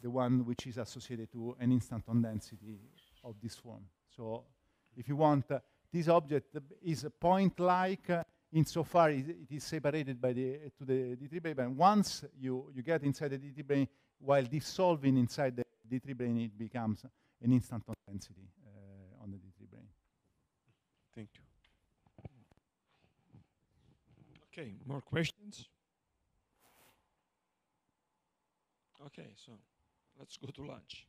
the one which is associated to an instanton density of this form. So if you want, uh, this object is point-like uh, insofar it is separated by the, to the D3 brain. once you, you get inside the D3 brain, while dissolving inside the D3 brain, it becomes an instant density uh, on the D3 brain. Thank you. Okay, more questions? Okay, so let's go to lunch.